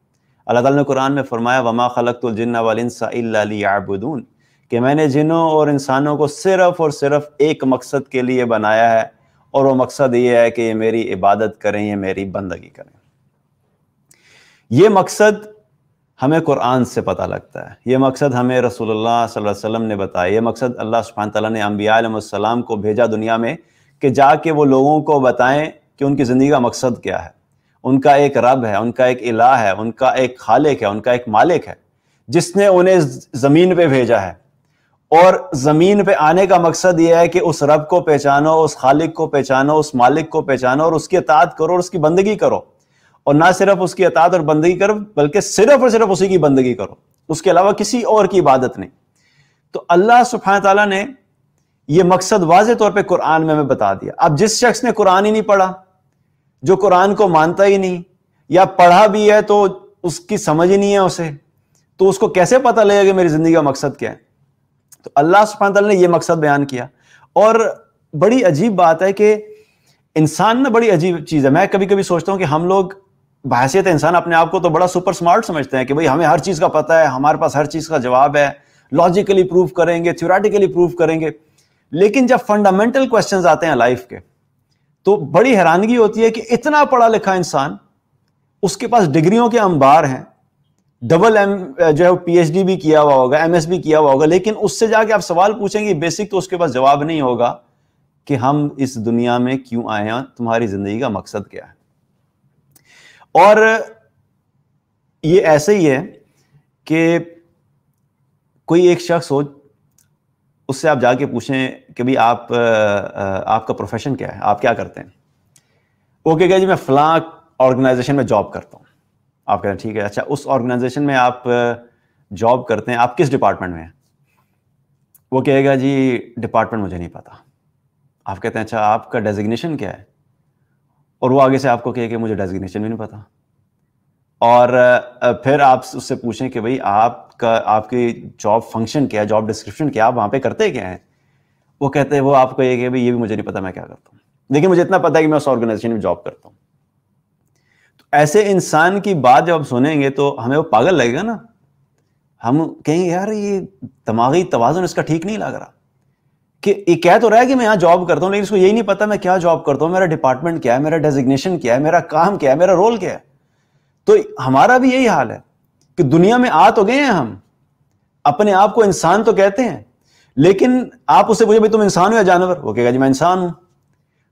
अल्लाह ताला ने कुरान में फरमाया वमा खलकतुलजन्ना वालसाबुदून कि मैंने जिनों और इंसानों को सिर्फ़ और सिर्फ एक मकसद के लिए बनाया है और वो मकसद ये है कि ये मेरी इबादत करें ये मेरी बंदगी करें ये मकसद हमें कुरान से पता लगता है ये मकसद हमें रसोल्ला वसलम ने बताया ये मकसद अल्लाह सुबह ताली ने अम्बिया को भेजा दुनिया में कि जाके वो लोगों को बताएं कि उनकी ज़िंदगी का मकसद क्या है उनका एक रब है उनका एक इलाह है उनका एक खालिक है उनका एक मालिक है जिसने उन्हें ज़मीन पे भेजा है और ज़मीन पे आने का मकसद यह है कि उस रब को पहचानो उस खालिक को पहचानो उस मालिक को पहचानो और उसकी अतात करो और उसकी बंदगी करो और ना सिर्फ उसकी अतात और बंदगी करो बल्कि सिर्फ और सिर्फ उसी की बंदगी करो उसके अलावा किसी और की इबादत नहीं तो अल्लाह सुफा तला ने यह मकसद वाज तौर पर कुरान में हमें बता दिया अब जिस शख्स ने कुरान ही नहीं पढ़ा जो कुरान को मानता ही नहीं या पढ़ा भी है तो उसकी समझ ही नहीं है उसे तो उसको कैसे पता लगेगा कि मेरी ज़िंदगी का मकसद क्या है तो अल्लाह सुबहान ने यह मकसद बयान किया और बड़ी अजीब बात है कि इंसान ना बड़ी अजीब चीज़ है मैं कभी कभी सोचता हूँ कि हम लोग बहसीत इंसान अपने आप को तो बड़ा सुपर स्मार्ट समझते हैं कि भाई हमें हर चीज़ का पता है हमारे पास हर चीज़ का जवाब है लॉजिकली प्रूफ करेंगे थ्योरेटिकली प्रूफ करेंगे लेकिन जब फंडामेंटल क्वेश्चन आते हैं लाइफ के तो बड़ी हैरानगी होती है कि इतना पढ़ा लिखा इंसान उसके पास डिग्रियों के अंबार हैं डबल एम जो है पीएचडी भी किया हुआ होगा एमएस भी किया हुआ होगा लेकिन उससे जाके आप सवाल पूछेंगे बेसिक तो उसके पास जवाब नहीं होगा कि हम इस दुनिया में क्यों आए हैं तुम्हारी जिंदगी का मकसद क्या है और ये ऐसे ही है कि कोई एक शख्स हो उससे आप जाके पूछें कि भाई आप आपका प्रोफेशन क्या है आप क्या करते हैं वो कहेगा जी मैं फलां ऑर्गेनाइजेशन में जॉब करता हूँ आप कह रहे हैं ठीक है अच्छा उस ऑर्गेनाइजेशन में आप जॉब करते हैं आप किस डिपार्टमेंट में हैं वो कहेगा जी डिपार्टमेंट मुझे नहीं पता आप कहते हैं अच्छा आपका डेजिग्नेशन क्या है और वो आगे से आपको कहेगा मुझे डेजिग्नेशन भी नहीं पता और फिर आप उससे पूछें कि भाई आप आपका आपके जॉब फंक्शन क्या है जॉब डिस्क्रिप्शन क्या आप वहाँ पे करते क्या हैं वो कहते हैं वो आपको ये कहे भाई ये भी मुझे नहीं पता मैं क्या करता हूँ लेकिन मुझे इतना पता है कि मैं उस ऑर्गेनाइजेशन में जॉब करता हूँ तो ऐसे इंसान की बात जब आप सुनेंगे तो हमें वो पागल लगेगा ना हम कहेंगे यार ये दिमागी तोज़न इसका ठीक नहीं लग रहा कि ये कह तो रहा है कि मैं यहाँ जॉब करता हूँ लेकिन इसको यही नहीं पता मैं क्या जॉब करता हूँ मेरा डिपार्टमेंट क्या है मेरा डेजिग्नेशन क्या है मेरा काम क्या है मेरा रोल क्या है तो हमारा भी यही हाल है कि दुनिया में आ तो गए हैं हम अपने आप को इंसान तो कहते हैं लेकिन आप उसे पूछे भाई तुम इंसान हो या जानवर वो कहेगा जी मैं इंसान हूं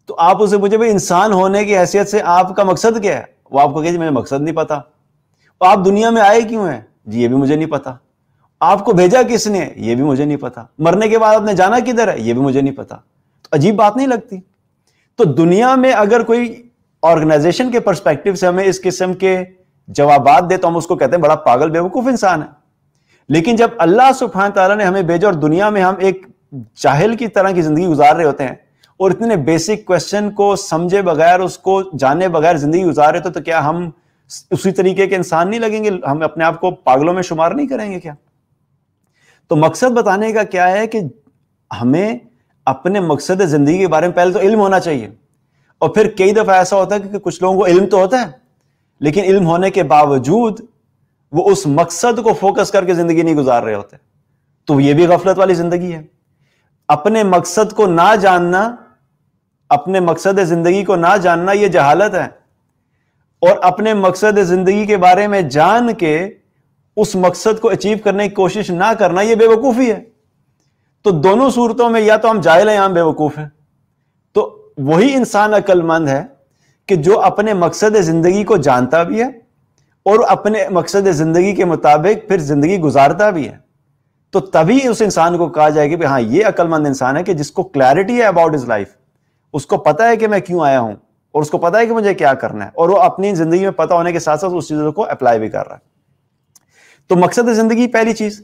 तो आप उसे पूछे भाई इंसान होने की हैसियत से आपका मकसद क्या है वो आपको कहे जी मुझे मकसद नहीं पता तो आप दुनिया में आए क्यों हैं जी ये भी मुझे नहीं पता आपको भेजा किसने ये भी मुझे नहीं पता मरने के बाद आपने जाना किधर है ये भी मुझे नहीं पता तो अजीब बात नहीं लगती तो दुनिया में अगर कोई ऑर्गेनाइजेशन के परस्पेक्टिव से हमें इस किस्म के जवाब दे तो हम उसको कहते हैं बड़ा पागल बेवकूफ इंसान है लेकिन जब अल्लाह सुबहान तला ने हमें भेजा और दुनिया में हम एक जाहिल की तरह की जिंदगी गुजार रहे होते हैं और इतने बेसिक क्वेश्चन को समझे बगैर उसको जाने बगैर जिंदगी गुजार रहे तो, तो क्या हम उसी तरीके के इंसान नहीं लगेंगे हम अपने आप को पागलों में शुमार नहीं करेंगे क्या तो मकसद बताने का क्या है कि हमें अपने मकसद जिंदगी के बारे में पहले तो इल्म होना चाहिए और फिर कई दफा ऐसा होता है कि कुछ लोगों को इल्म तो होता है लेकिन इल्म होने के बावजूद वो उस मकसद को फोकस करके जिंदगी नहीं गुजार रहे होते तो ये भी गफलत वाली जिंदगी है अपने मकसद को ना जानना अपने मकसद जिंदगी को ना जानना यह जहालत है और अपने मकसद जिंदगी के बारे में जान के उस मकसद को अचीव करने की कोशिश ना करना यह बेवकूफी है तो दोनों सूरतों में या तो हम जाहिल हैं या हम बेवकूफ हैं तो वही इंसान अक्लमंद है कि जो अपने मकसद ज़िंदगी को जानता भी है और अपने मकसद ज़िंदगी के मुताबिक फिर ज़िंदगी गुजारता भी है तो तभी उस इंसान को कहा जाएगा कि हाँ ये अक्लमंद इंसान है कि जिसको क्लैरिटी है अबाउट इज लाइफ उसको पता है कि मैं क्यों आया हूं और उसको पता है कि मुझे क्या करना है और वो अपनी जिंदगी में पता होने के साथ साथ उस चीजों को अप्लाई भी कर रहा है तो मकसद जिंदगी पहली चीज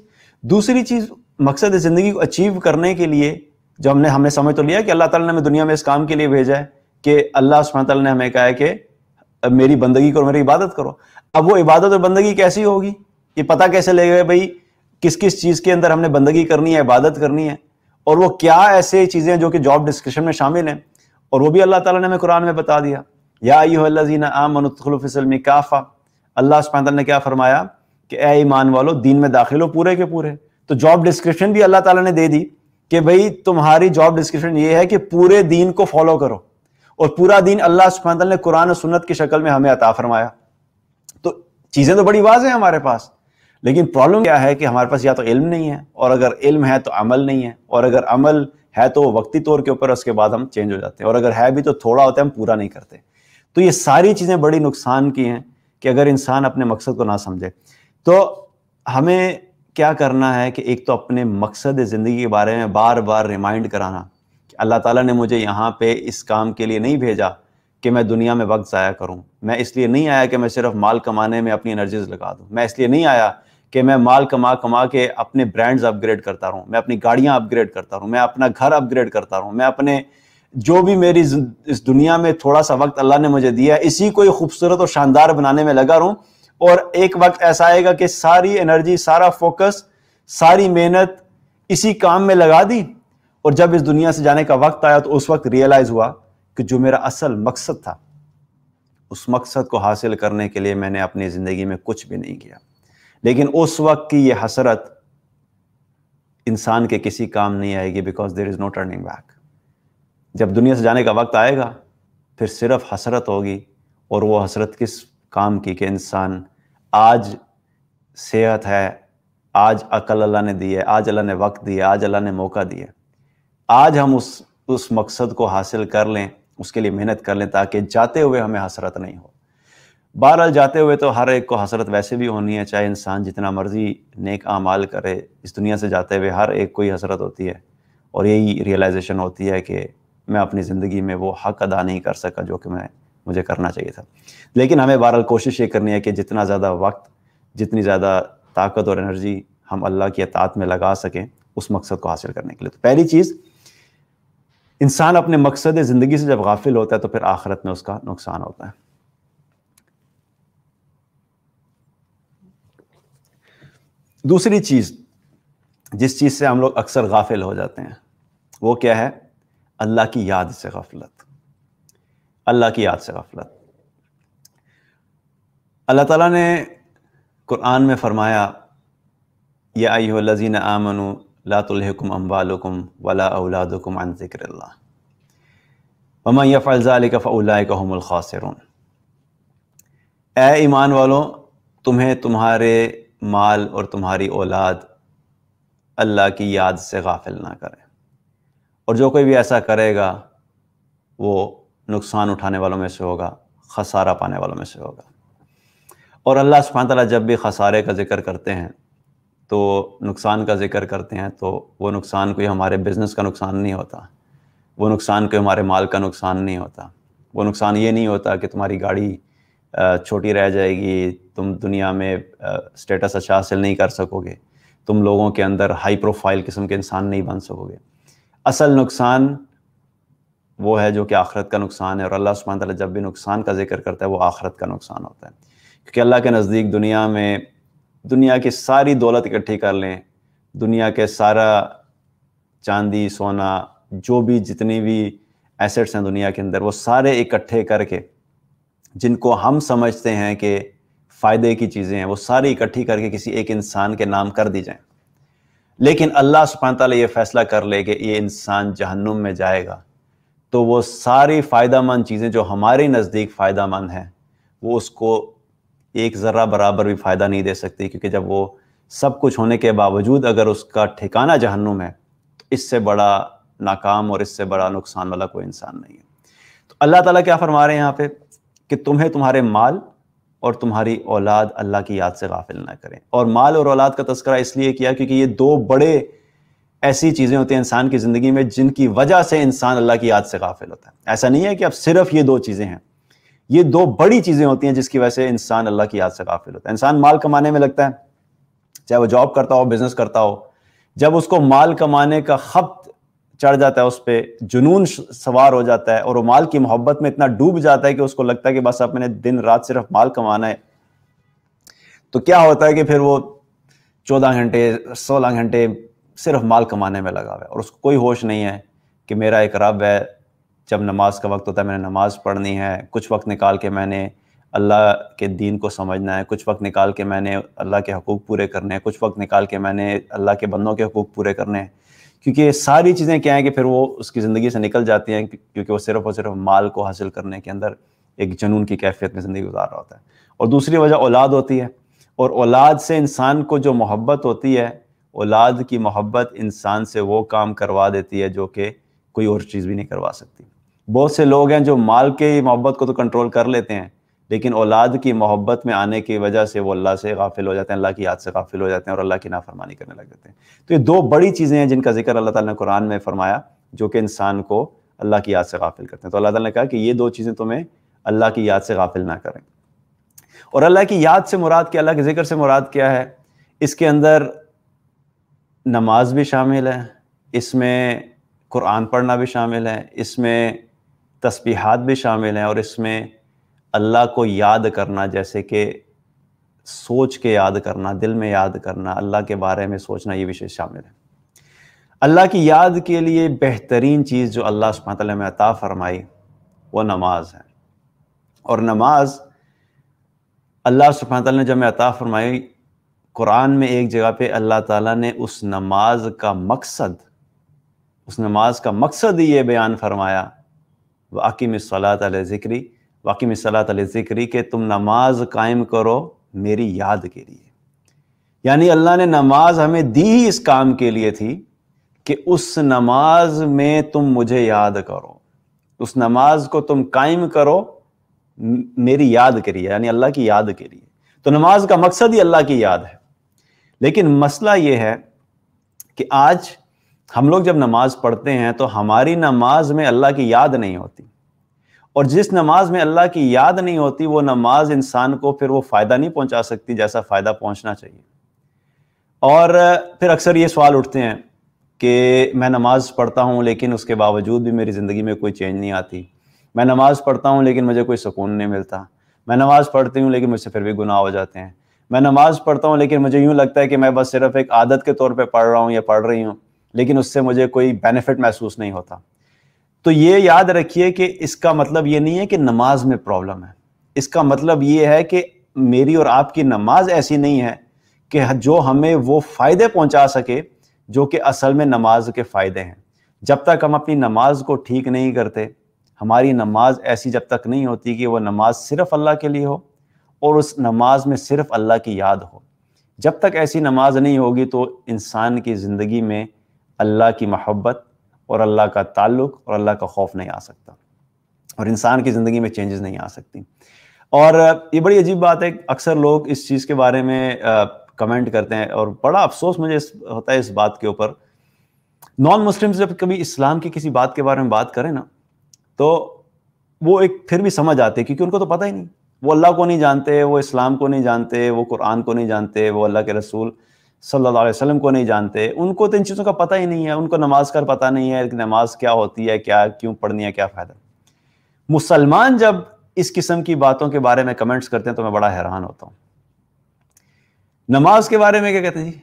दूसरी चीज मकसद जिंदगी को अचीव करने के लिए जो हमने हमने समझ तो लिया कि अल्लाह ताला ने हमें दुनिया में इस काम के लिए भेजा है कि अल्लाह सुबह ने हमें कहा है कि मेरी बंदगी करो मेरी इबादत करो अब वो इबादत और बंदगी कैसी होगी ये पता कैसे लगेगा भाई किस किस चीज़ के अंदर हमने बंदगी करनी है इबादत करनी है और वो क्या ऐसे चीज़ें जो कि जॉब डिस्क्रिप्शन में शामिल हैं और वो भी अल्लाह ताला ने हमें कुरान में बता दिया या अल्लाजीना आमनफिसलमी काफ़ा अल्लाह सुबह ने क्या फरमाया कि ए ईमान वालो दीन में दाखिल हो पूरे के पूरे तो जॉब डिस्क्रिप्शन भी अल्लाह ताला ने दे दी कि भाई तुम्हारी जॉब डिस्क्रिप्शन ये है कि पूरे दीन को फॉलो करो और पूरा दिन अल्लाह सुबहानतल ने कुरान और सुन्नत की शक्ल में हमें अता फरमाया तो चीज़ें तो बड़ी वाज हैं हमारे पास लेकिन प्रॉब्लम क्या है कि हमारे पास या तो इल्म नहीं है और अगर इल्म है तो अमल नहीं है और अगर अमल है तो वक्ती तौर के ऊपर उसके बाद हम चेंज हो जाते हैं और अगर है भी तो थोड़ा होता है हम पूरा नहीं करते तो ये सारी चीज़ें बड़ी नुकसान की हैं कि अगर इंसान अपने मकसद को ना समझे तो हमें क्या करना है कि एक तो अपने मकसद ज़िंदगी के बारे में बार बार रिमाइंड कराना अल्लाह ताला ने मुझे यहाँ पे इस काम के लिए नहीं भेजा कि मैं दुनिया में वक्त ज़ाया करूँ मैं इसलिए नहीं आया कि मैं सिर्फ माल कमाने में अपनी एनर्जीज लगा दूँ मैं इसलिए नहीं आया कि मैं माल कमा कमा के अपने ब्रांड्स अपग्रेड करता रहूँ मैं अपनी गाड़ियाँ अपग्रेड करता रहूँ मैं अपना घर अपग्रेड करता रहूँ मैं अपने जो भी मेरी इस दुनिया में थोड़ा सा वक्त अल्लाह ने मुझे दिया इसी को ही खूबसूरत और शानदार बनाने में लगा रहूँ और एक वक्त ऐसा आएगा कि सारी एनर्जी सारा फोकस सारी मेहनत इसी काम में लगा दी और जब इस दुनिया से जाने का वक्त आया तो उस वक्त रियलाइज़ हुआ कि जो मेरा असल मकसद था उस मकसद को हासिल करने के लिए मैंने अपनी ज़िंदगी में कुछ भी नहीं किया लेकिन उस वक्त की ये हसरत इंसान के किसी काम नहीं आएगी because there is no turning back जब दुनिया से जाने का वक्त आएगा फिर सिर्फ हसरत होगी और वो हसरत किस काम की कि इंसान आज सेहत है आज अकल अल्लाह ने दी है आज अल्लाह ने वक्त दिया आज अल्लाह ने मौका दिया आज हम उस उस मकसद को हासिल कर लें उसके लिए मेहनत कर लें ताकि जाते हुए हमें हसरत नहीं हो बहरहाल जाते हुए तो हर एक को हसरत वैसे भी होनी है चाहे इंसान जितना मर्जी नेक आमाल करे इस दुनिया से जाते हुए हर एक को ही हसरत होती है और यही रियलाइजेशन होती है कि मैं अपनी ज़िंदगी में वो हक अदा नहीं कर सका जो कि मैं मुझे करना चाहिए था लेकिन हमें बहरहाल कोशिश ये करनी है कि जितना ज़्यादा वक्त जितनी ज़्यादा ताकत और एनर्जी हम अल्लाह की अतात में लगा सकें उस मकसद को हासिल करने के लिए तो पहली चीज़ इंसान अपने मकसद ज़िंदगी से जब गाफिल होता है तो फिर आखिरत में उसका नुकसान होता है दूसरी चीज़ जिस चीज़ से हम लोग अक्सर गाफिल हो जाते हैं वो क्या है अल्लाह की याद से गफलत अल्लाह की याद से गफलत अल्लाह ताला ने कुरान में फरमाया या आई लजीन आमनु लातुल्हकुम अम्बालकुम वला अवलादुकुम अन ज़िक्रिल्ला ए ईमान वालों तुम्हें तुम्हारे माल और तुम्हारी औलाद अल्लाह की याद से गाफिल ना करें और जो कोई भी ऐसा करेगा वो नुकसान उठाने वालों में से होगा खसारा पाने वालों में से होगा और अल्लाह सुबह तला जब भी खसारे का जिक्र करते हैं तो नुकसान का जिक्र करते हैं तो वो नुकसान कोई हमारे बिज़नेस का नुकसान नहीं होता वो नुकसान कोई हमारे माल का नुकसान नहीं होता वो नुकसान ये नहीं होता कि तुम्हारी गाड़ी छोटी रह जाएगी तुम दुनिया में स्टेटस अच्छा हासिल नहीं कर सकोगे तुम लोगों के अंदर हाई प्रोफाइल किस्म के इंसान नहीं बन सकोगे असल नुकसान वो है जो कि आखरत का नुकसान है और अल्लाह सुबह तब जब भी नुकसान का जिक्र करता है वो आखरत का नुकसान होता है क्योंकि अल्लाह के नज़दीक दुनिया में दुनिया की सारी दौलत इकट्ठी कर लें दुनिया के सारा चांदी सोना जो भी जितनी भी एसेट्स हैं दुनिया के अंदर वो सारे इकट्ठे करके जिनको हम समझते हैं कि फ़ायदे की चीज़ें हैं वो सारी इकट्ठी करके किसी एक इंसान के नाम कर दी जाएं लेकिन अल्लाह सुबहान ताली ये फैसला कर ले कि ये इंसान जहन्नुम में जाएगा तो वो सारी फ़ायदा मंद चीज़ें जो हमारे नज़दीक फ़ायदा मंद हैं वो उसको एक ज़रा बराबर भी फ़ायदा नहीं दे सकती क्योंकि जब वो सब कुछ होने के बावजूद अगर उसका ठिकाना जहन्नुम है तो इससे बड़ा नाकाम और इससे बड़ा नुकसान वाला कोई इंसान नहीं है तो अल्लाह ताला क्या फरमा रहे हैं यहाँ पे कि तुम्हें तुम्हारे माल और तुम्हारी औलाद अल्लाह की याद से गाफिल ना करें और माल और औलाद का तस्करा इसलिए किया क्योंकि ये दो बड़े ऐसी चीज़ें होती हैं इंसान की ज़िंदगी में जिनकी वजह से इंसान अल्लाह की याद से गाफिल होता है ऐसा नहीं है कि अब सिर्फ ये दो चीज़ें हैं ये दो बड़ी चीजें होती हैं जिसकी वजह से इंसान अल्लाह की याद से काफिल होता है इंसान माल कमाने में लगता है चाहे वो जॉब करता हो बिजनेस करता हो जब उसको माल कमाने का खपत चढ़ जाता है उस पर जुनून सवार हो जाता है और वो माल की मोहब्बत में इतना डूब जाता है कि उसको लगता है कि बस अब मैंने दिन रात सिर्फ माल कमाना है तो क्या होता है कि फिर वो चौदह घंटे सोलह घंटे सिर्फ माल कमाने में लगा हुआ है और उसको कोई होश नहीं है कि मेरा एक रब है जब नमाज का वक्त होता है मैंने नमाज पढ़नी है कुछ वक्त निकाल के मैंने अल्लाह के दीन को समझना है कुछ वक्त निकाल के मैंने अल्लाह के हकूक़ पूरे करने हैं कुछ वक्त निकाल के मैंने अल्लाह के बंदों के हकूक़ पूरे करने हैं क्योंकि सारी चीज़ें क्या हैं कि फिर वो उसकी ज़िंदगी से निकल जाती हैं क्योंकि वो सिर्फ और सिर्फ माल को हासिल करने के अंदर एक जुनून की कैफियत में ज़िंदगी गुजार रहा होता है और दूसरी वजह औलाद होती है और औलाद से इंसान को जो मोहब्बत होती है औलाद की मोहब्बत इंसान से वो काम करवा देती है जो कि कोई और चीज़ भी नहीं करवा सकती बहुत से लोग हैं जो माल के मोहब्बत को तो कंट्रोल कर लेते हैं लेकिन औलाद की मोहब्बत में आने की वजह से वो अल्लाह से गाफिल हो जाते हैं अल्लाह की याद से गाफिल हो जाते हैं और अल्लाह की नाफरमानी करने लग जाते हैं तो ये दो बड़ी चीज़ें हैं जिनका जिक्र अल्लाह ताला ने कुरान में फरमाया जो कि इंसान को अल्लाह की याद से गाफिल करते हैं तो अल्लाह ताला ने कहा कि ये दो चीज़ें तुम्हें अल्लाह की याद से गाफिल ना करें और अल्लाह की याद से मुराद क्या अल्लाह के जिक्र से मुराद क्या है इसके अंदर नमाज भी शामिल है इसमें कुरान पढ़ना भी शामिल है इसमें तस्बीहात भी शामिल हैं और इसमें अल्लाह को याद करना जैसे कि सोच के याद करना दिल में याद करना अल्लाह के बारे में सोचना ये विशेष शामिल है अल्लाह की याद के लिए बेहतरीन चीज़ जो अल्लाह सुबह में अता फरमाई वो नमाज है और नमाज अल्लाह सुबह ने जब मैं अता फरमाई कुरान में एक जगह पे अल्लाह ताला ने उस नमाज का मकसद उस नमाज का मकसद ही ये बयान फरमाया वाकिम सलात ज़िक्री वाकिम सलात ज़िक्री के तुम नमाज कायम करो मेरी याद के लिए यानी अल्लाह ने नमाज हमें दी ही इस काम के लिए थी कि उस नमाज में तुम मुझे याद करो उस नमाज को तुम कायम करो मेरी याद के लिए यानी अल्लाह की याद के लिए तो नमाज का मकसद ही अल्लाह की याद है लेकिन मसला यह है कि आज हम लोग जब नमाज पढ़ते हैं तो हमारी नमाज में अल्लाह की याद नहीं होती और जिस नमाज में अल्लाह की याद नहीं होती वो नमाज इंसान को फिर वो फ़ायदा नहीं पहुंचा सकती जैसा फ़ायदा पहुंचना चाहिए और फिर अक्सर ये सवाल उठते हैं कि मैं नमाज़ पढ़ता हूँ लेकिन उसके बावजूद भी मेरी ज़िंदगी में कोई चेंज नहीं आती मैं नमाज़ पढ़ता हूँ लेकिन मुझे कोई सुकून नहीं मिलता मैं नमाज़ पढ़ती हूँ लेकिन मुझसे फिर भी गुनाह हो जाते हैं मैं नमाज़ पढ़ता हूँ लेकिन मुझे यूँ लगता है कि मैं बस सिर्फ एक आदत के तौर पर पढ़ रहा हूँ या पढ़ रही हूँ लेकिन उससे मुझे कोई बेनिफिट महसूस नहीं होता तो ये याद रखिए कि इसका मतलब ये नहीं है कि नमाज में प्रॉब्लम है इसका मतलब ये है कि मेरी और आपकी नमाज ऐसी नहीं है कि जो हमें वो फ़ायदे पहुंचा सके जो कि असल में नमाज के फ़ायदे हैं जब तक हम अपनी नमाज को ठीक नहीं करते हमारी नमाज ऐसी जब तक नहीं होती कि वह नमाज सिर्फ़ अल्लाह के लिए हो और उस नमाज में सिर्फ़ अल्लाह की याद हो जब तक ऐसी नमाज नहीं होगी तो इंसान की ज़िंदगी में अल्लाह की मोहब्बत और अल्लाह का ताल्लुक और अल्लाह का खौफ नहीं आ सकता और इंसान की ज़िंदगी में चेंजेस नहीं आ सकती और ये बड़ी अजीब बात है अक्सर लोग इस चीज़ के बारे में कमेंट करते हैं और बड़ा अफसोस मुझे इस, होता है इस बात के ऊपर नॉन मुस्लिम जब कभी इस्लाम की किसी बात के बारे में बात करें ना तो वो एक फिर भी समझ आते क्योंकि उनको तो पता ही नहीं वो अल्लाह को नहीं जानते वो इस्लाम को नहीं जानते वो कुरान को नहीं जानते वो अल्लाह के रसूल सल्लल्लाहु अलैहि वसल्लम को नहीं जानते उनको तो इन चीज़ों का पता ही नहीं है उनको नमाज का पता नहीं है कि नमाज क्या होती है क्या क्यों पढ़नी है क्या फ़ायदा मुसलमान जब इस किस्म की बातों के बारे में कमेंट्स करते हैं तो मैं बड़ा हैरान होता हूँ नमाज के बारे में क्या कहते हैं जी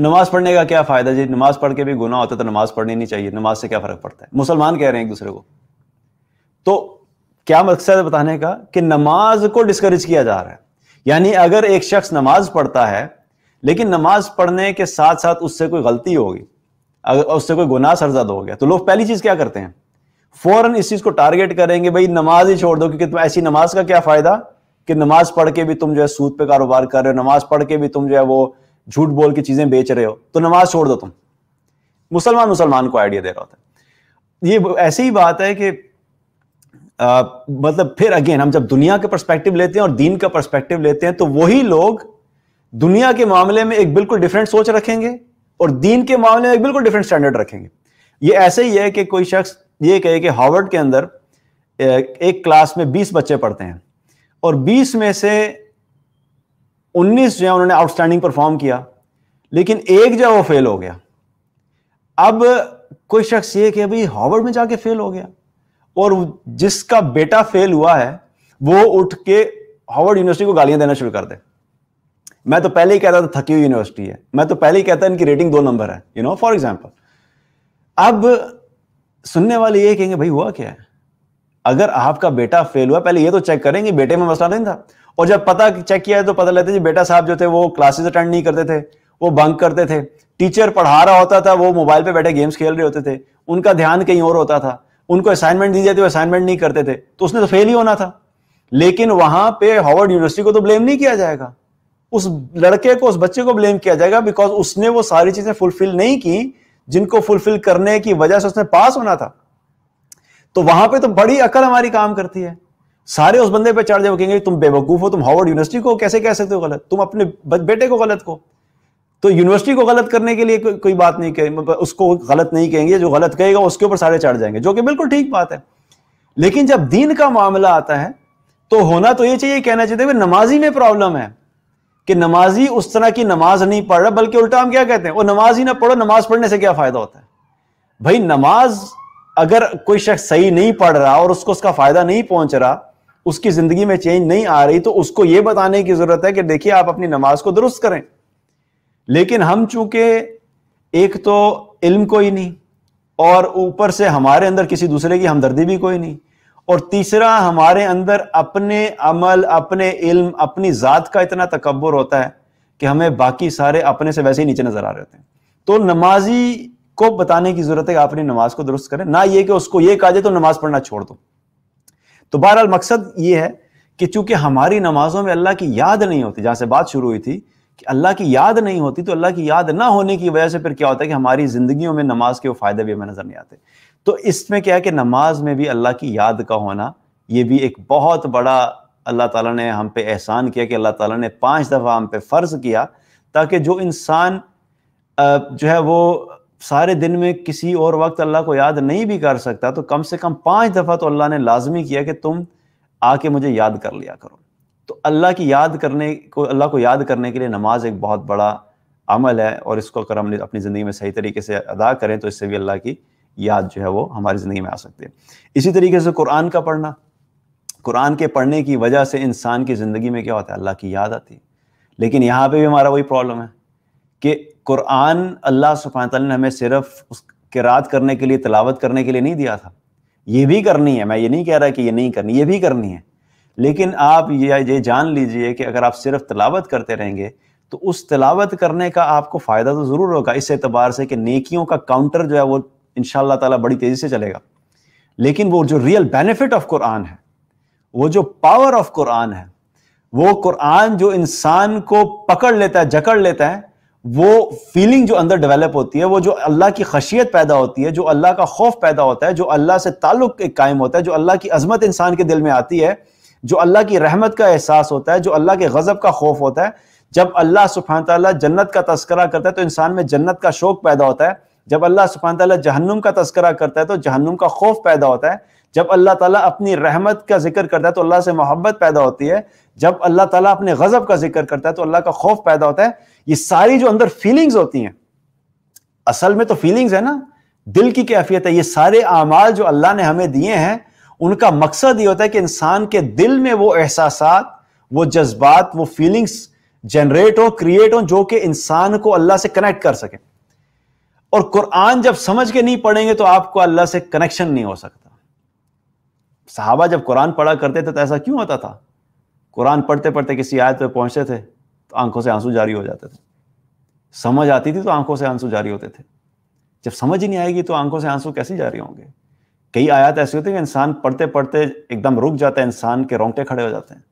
नमाज पढ़ने का क्या फ़ायदा जी नमाज पढ़ के भी गुना होता है तो नमाज पढ़नी नहीं चाहिए नमाज से क्या फ़र्क पड़ता है मुसलमान कह रहे हैं एक दूसरे को तो क्या मकसद है बताने का कि नमाज को डिस्करेज किया जा रहा है यानी अगर एक शख्स नमाज पढ़ता है लेकिन नमाज पढ़ने के साथ साथ उससे कोई गलती होगी अगर उससे कोई गुनाह सरजद हो गया तो लोग पहली चीज़ क्या करते हैं फ़ौरन इस चीज़ को टारगेट करेंगे भाई नमाज ही छोड़ दो क्योंकि तुम ऐसी नमाज का क्या फ़ायदा कि नमाज पढ़ के भी तुम जो है सूद पे कारोबार कर रहे हो नमाज पढ़ के भी तुम जो है वो झूठ बोल के चीज़ें बेच रहे हो तो नमाज छोड़ दो तुम मुसलमान मुसलमान को आइडिया दे रहा होता है ये ऐसी ही बात है कि आ, मतलब फिर अगेन हम जब दुनिया के परस्पेक्टिव लेते हैं और दीन का परस्पेक्टिव लेते हैं तो वही लोग दुनिया के मामले में एक बिल्कुल डिफरेंट सोच रखेंगे और दीन के मामले में एक बिल्कुल डिफरेंट स्टैंडर्ड रखेंगे ये ऐसे ही है कि कोई शख्स ये कहे कि हार्वर्ड के अंदर एक क्लास में 20 बच्चे पढ़ते हैं और 20 में से 19 जो है उन्होंने आउटस्टैंडिंग परफॉर्म किया लेकिन एक जो है वो फेल हो गया अब कोई शख्स ये कि भाई हार्वर्ड में जाके फेल हो गया और जिसका बेटा फेल हुआ है वो उठ के हार्वर्ड यूनिवर्सिटी को गालियां देना शुरू कर दे मैं तो पहले ही कहता था थकी हुई यूनिवर्सिटी है मैं तो पहले ही कहता इनकी रेटिंग दो नंबर है यू नो फॉर एग्जाम्पल अब सुनने वाले ये कहेंगे भाई हुआ क्या है अगर आपका बेटा फेल हुआ पहले ये तो चेक करेंगे बेटे में मसला नहीं था और जब पता चेक किया तो पता लेते जी बेटा साहब जो थे वो क्लासेस अटेंड नहीं करते थे वो बंक करते थे टीचर पढ़ा रहा होता था वो मोबाइल पे बैठे गेम्स खेल रहे होते थे उनका ध्यान कहीं और होता था उनको असाइनमेंट दी जाती वो असाइनमेंट नहीं करते थे तो उसने तो फेल ही होना था लेकिन वहां पे हॉवर्ड यूनिवर्सिटी को तो ब्लेम नहीं किया जाएगा उस लड़के को उस बच्चे को ब्लेम किया जाएगा बिकॉज उसने वो सारी चीजें फुलफिल नहीं की जिनको फुलफिल करने की वजह से उसने पास होना था तो वहां पे तो बड़ी अकल हमारी काम करती है सारे उस बंदे पे चार्ज कहेंगे तुम बेवकूफ हो तुम हॉवर्ड यूनिवर्सिटी को कैसे कह सकते हो गलत तुम अपने बेटे को गलत को तो यूनिवर्सिटी को गलत करने के लिए को, कोई बात नहीं कहेंगे मतलब उसको गलत नहीं कहेंगे जो गलत कहेगा उसके ऊपर सारे चढ़ जाएंगे जो कि बिल्कुल ठीक बात है लेकिन जब दीन का मामला आता है तो होना तो ये चाहिए कहना चाहिए नमाजी में प्रॉब्लम है कि नमाजी उस तरह की नमाज नहीं पढ़ रहा बल्कि उल्टा हम क्या कहते हैं वो नमाज ही ना पढ़ो नमाज पढ़ने से क्या फायदा होता है भाई नमाज अगर कोई शख्स सही नहीं पढ़ रहा और उसको उसका फायदा नहीं पहुंच रहा उसकी जिंदगी में चेंज नहीं आ रही तो उसको यह बताने की जरूरत है कि देखिए आप अपनी नमाज को दुरुस्त करें लेकिन हम चूंकि एक तो इल्म कोई नहीं और ऊपर से हमारे अंदर किसी दूसरे की हमदर्दी भी कोई नहीं और तीसरा हमारे अंदर अपने अमल अपने इल्म अपनी ज़ात का इतना तकबर होता है कि हमें बाकी सारे अपने से वैसे ही नीचे नज़र आ रहे होते हैं तो नमाजी को बताने की ज़रूरत है कि आप अपनी नमाज को दुरुस्त करें ना ये कि उसको ये कहा जाए तो नमाज पढ़ना छोड़ दो तो बहरहाल मकसद ये है कि चूंकि हमारी नमाजों में अल्लाह की याद नहीं होती जहां से बात शुरू हुई थी कि अल्लाह की याद नहीं होती तो अल्लाह की याद ना होने की वजह से फिर क्या होता है कि हमारी ज़िंदगियों में नमाज के वो फ़ायदे भी हमें नज़र नहीं आते तो इसमें क्या है कि नमाज में भी अल्लाह की याद का होना ये भी एक बहुत बड़ा अल्लाह ताला ने हम पे एहसान किया कि अल्लाह ताला ने पांच दफ़ा हम पे फ़र्ज़ किया ताकि जो इंसान जो है वो सारे दिन में किसी और वक्त अल्लाह को याद नहीं भी कर सकता तो कम से कम पाँच दफ़ा तो अल्लाह ने लाजमी किया कि तुम आके मुझे याद कर लिया करो तो अल्लाह की याद करने को अल्लाह को याद करने के लिए नमाज एक बहुत बड़ा अमल है और इसको अगर हम अपनी ज़िंदगी में सही तरीके से अदा करें तो इससे भी अल्लाह की याद जो है वो हमारी ज़िंदगी में आ सकती है इसी तरीके से कुरान का पढ़ना कुरान के पढ़ने की वजह से इंसान की ज़िंदगी में क्या होता है अल्लाह की याद आती है लेकिन यहाँ पे भी हमारा वही प्रॉब्लम है कि कुरान अल्लाह सुफ़ान ने हमें सिर्फ उस किरात करने के लिए तलावत करने के लिए नहीं दिया था ये भी करनी है मैं ये नहीं कह रहा कि ये नहीं करनी ये भी करनी है लेकिन आप ये ये जान लीजिए कि अगर आप सिर्फ तलावत करते रहेंगे तो उस तलावत करने का आपको फ़ायदा तो ज़रूर होगा इस एतबार से कि नेकियों का काउंटर जो है वो इन ताला बड़ी तेजी से चलेगा लेकिन वो जो रियल बेनिफिट ऑफ कुरान है वो जो पावर ऑफ कुरान है वो कुरान जो इंसान को पकड़ लेता है जकड़ लेता है वो फीलिंग जो अंदर डेवलप होती है वो जो अल्लाह की खशियत पैदा होती है जो अल्लाह का खौफ पैदा होता है जो अल्लाह से ताल्लुक कायम होता है जो अल्लाह की अजमत इंसान के दिल में आती है जो अल्लाह की रहमत का एहसास होता है जो अल्लाह के गजब का खौफ होता है जब अल्लाह सुफान तला जन्नत का तस्करा करता है तो इंसान में जन्नत का शौक पैदा होता है जब अल्लाह सुबहान तला जहन्नुम का तस्करा करता है तो जहन्नुम का खौफ पैदा होता है जब अल्लाह ताला अपनी रहमत का जिक्र करता है तो अल्लाह से मोहब्बत पैदा होती है जब अल्लाह ताला अपने गजब का जिक्र करता है तो अल्लाह का खौफ पैदा होता है ये सारी जो अंदर फीलिंग्स होती हैं असल में तो फीलिंग्स है ना दिल की कैफियत है ये सारे अमाल जो अल्लाह ने हमें दिए हैं उनका मकसद ये होता है कि इंसान के दिल में वो एहसास वो जज्बात वो फीलिंग्स जनरेट हों क्रिएट हों जो कि इंसान को अल्लाह से कनेक्ट कर सकें और कुरान जब समझ के नहीं पढ़ेंगे तो आपको अल्लाह से कनेक्शन नहीं हो सकता साहबा जब कुरान पढ़ा करते थे तो ऐसा क्यों होता था कुरान पढ़ते पढ़ते किसी आयत पर पहुंचते थे तो आंखों से आंसू जारी हो जाते थे समझ आती थी तो आंखों से आंसू जारी होते थे जब समझ ही नहीं आएगी तो आंखों से आंसू कैसे जारी होंगे कई आयत ऐसी होती है कि इंसान पढ़ते पढ़ते एकदम रुक जाता है इंसान के रोंगटे खड़े हो जाते हैं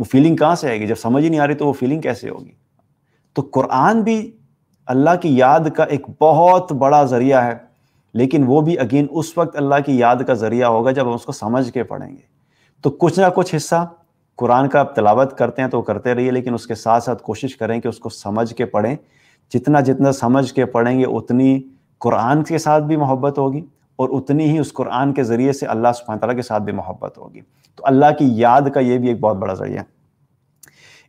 वो फीलिंग कहाँ से आएगी जब समझ ही नहीं आ रही तो वो फीलिंग कैसे होगी तो कुरान भी अल्लाह की याद का एक बहुत बड़ा ज़रिया है लेकिन वो भी अगेन उस वक्त अल्लाह की याद का ज़रिया होगा जब हम उसको समझ के पढ़ेंगे तो कुछ ना कुछ हिस्सा कुरान का आप तलावत करते हैं तो करते रहिए लेकिन उसके साथ साथ कोशिश करें कि उसको समझ के पढ़ें जितना जितना समझ के पढ़ेंगे उतनी कुरान के साथ भी मोहब्बत होगी और उतनी ही उस कुरान के ज़रिए से अल्लाह सुबह के साथ भी मोहब्बत होगी तो अल्लाह की याद का ये भी एक बहुत बड़ा ज़रिया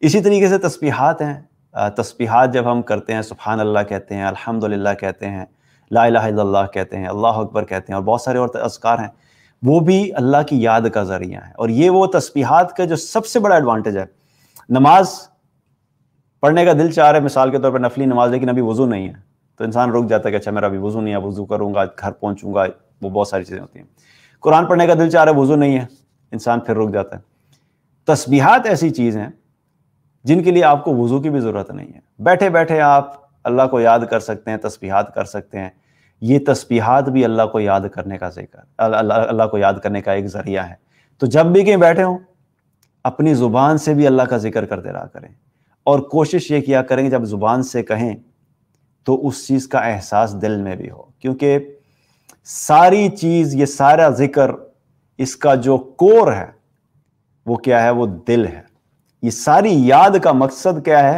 इसी तरीके से तस्बीहात हैं तस्बीहात जब हम करते हैं सुबहान अल्लाह कहते हैं अल्हम्दुलिल्लाह कहते हैं ला इलाहा कहते हैं अल्लाह अकबर कहते हैं और बहुत सारे और असकार हैं वो भी अल्लाह की याद का ज़रिया है और ये वो तस्बीहात का जो सबसे बड़ा एडवांटेज है नमाज पढ़ने का दिल चाह रहा है मिसाल के तौर पर नफली नमाज लेकिन अभी वज़ू नहीं है तो इंसान रुक जाता है कि अच्छा मेरा अभी वज़ू नहीं है वज़ू करूँगा घर पहुँचूंगा वो बहुत सारी चीज़ें होती हैं कुरान पढ़ने का दिल चाह रहा है वज़ू नहीं है इंसान फिर रुक जाता है तस्बीहात ऐसी चीज़ हैं जिनके लिए आपको वज़ू की भी ज़रूरत नहीं है बैठे बैठे आप अल्लाह को याद कर सकते हैं तस्बीहात कर सकते हैं ये तस्बीहात भी अल्लाह को याद करने का जिक्र अल्लाह को याद करने का एक ज़रिया है तो जब भी कहीं बैठे हों अपनी ज़ुबान से भी अल्लाह का जिक्र करते रहा करें और कोशिश ये किया करें जब ज़ुबान से कहें तो उस चीज़ का एहसास दिल में भी हो क्योंकि सारी चीज़ ये सारा जिक्र इसका जो कोर है वो क्या है वो दिल है ये सारी याद का मकसद क्या है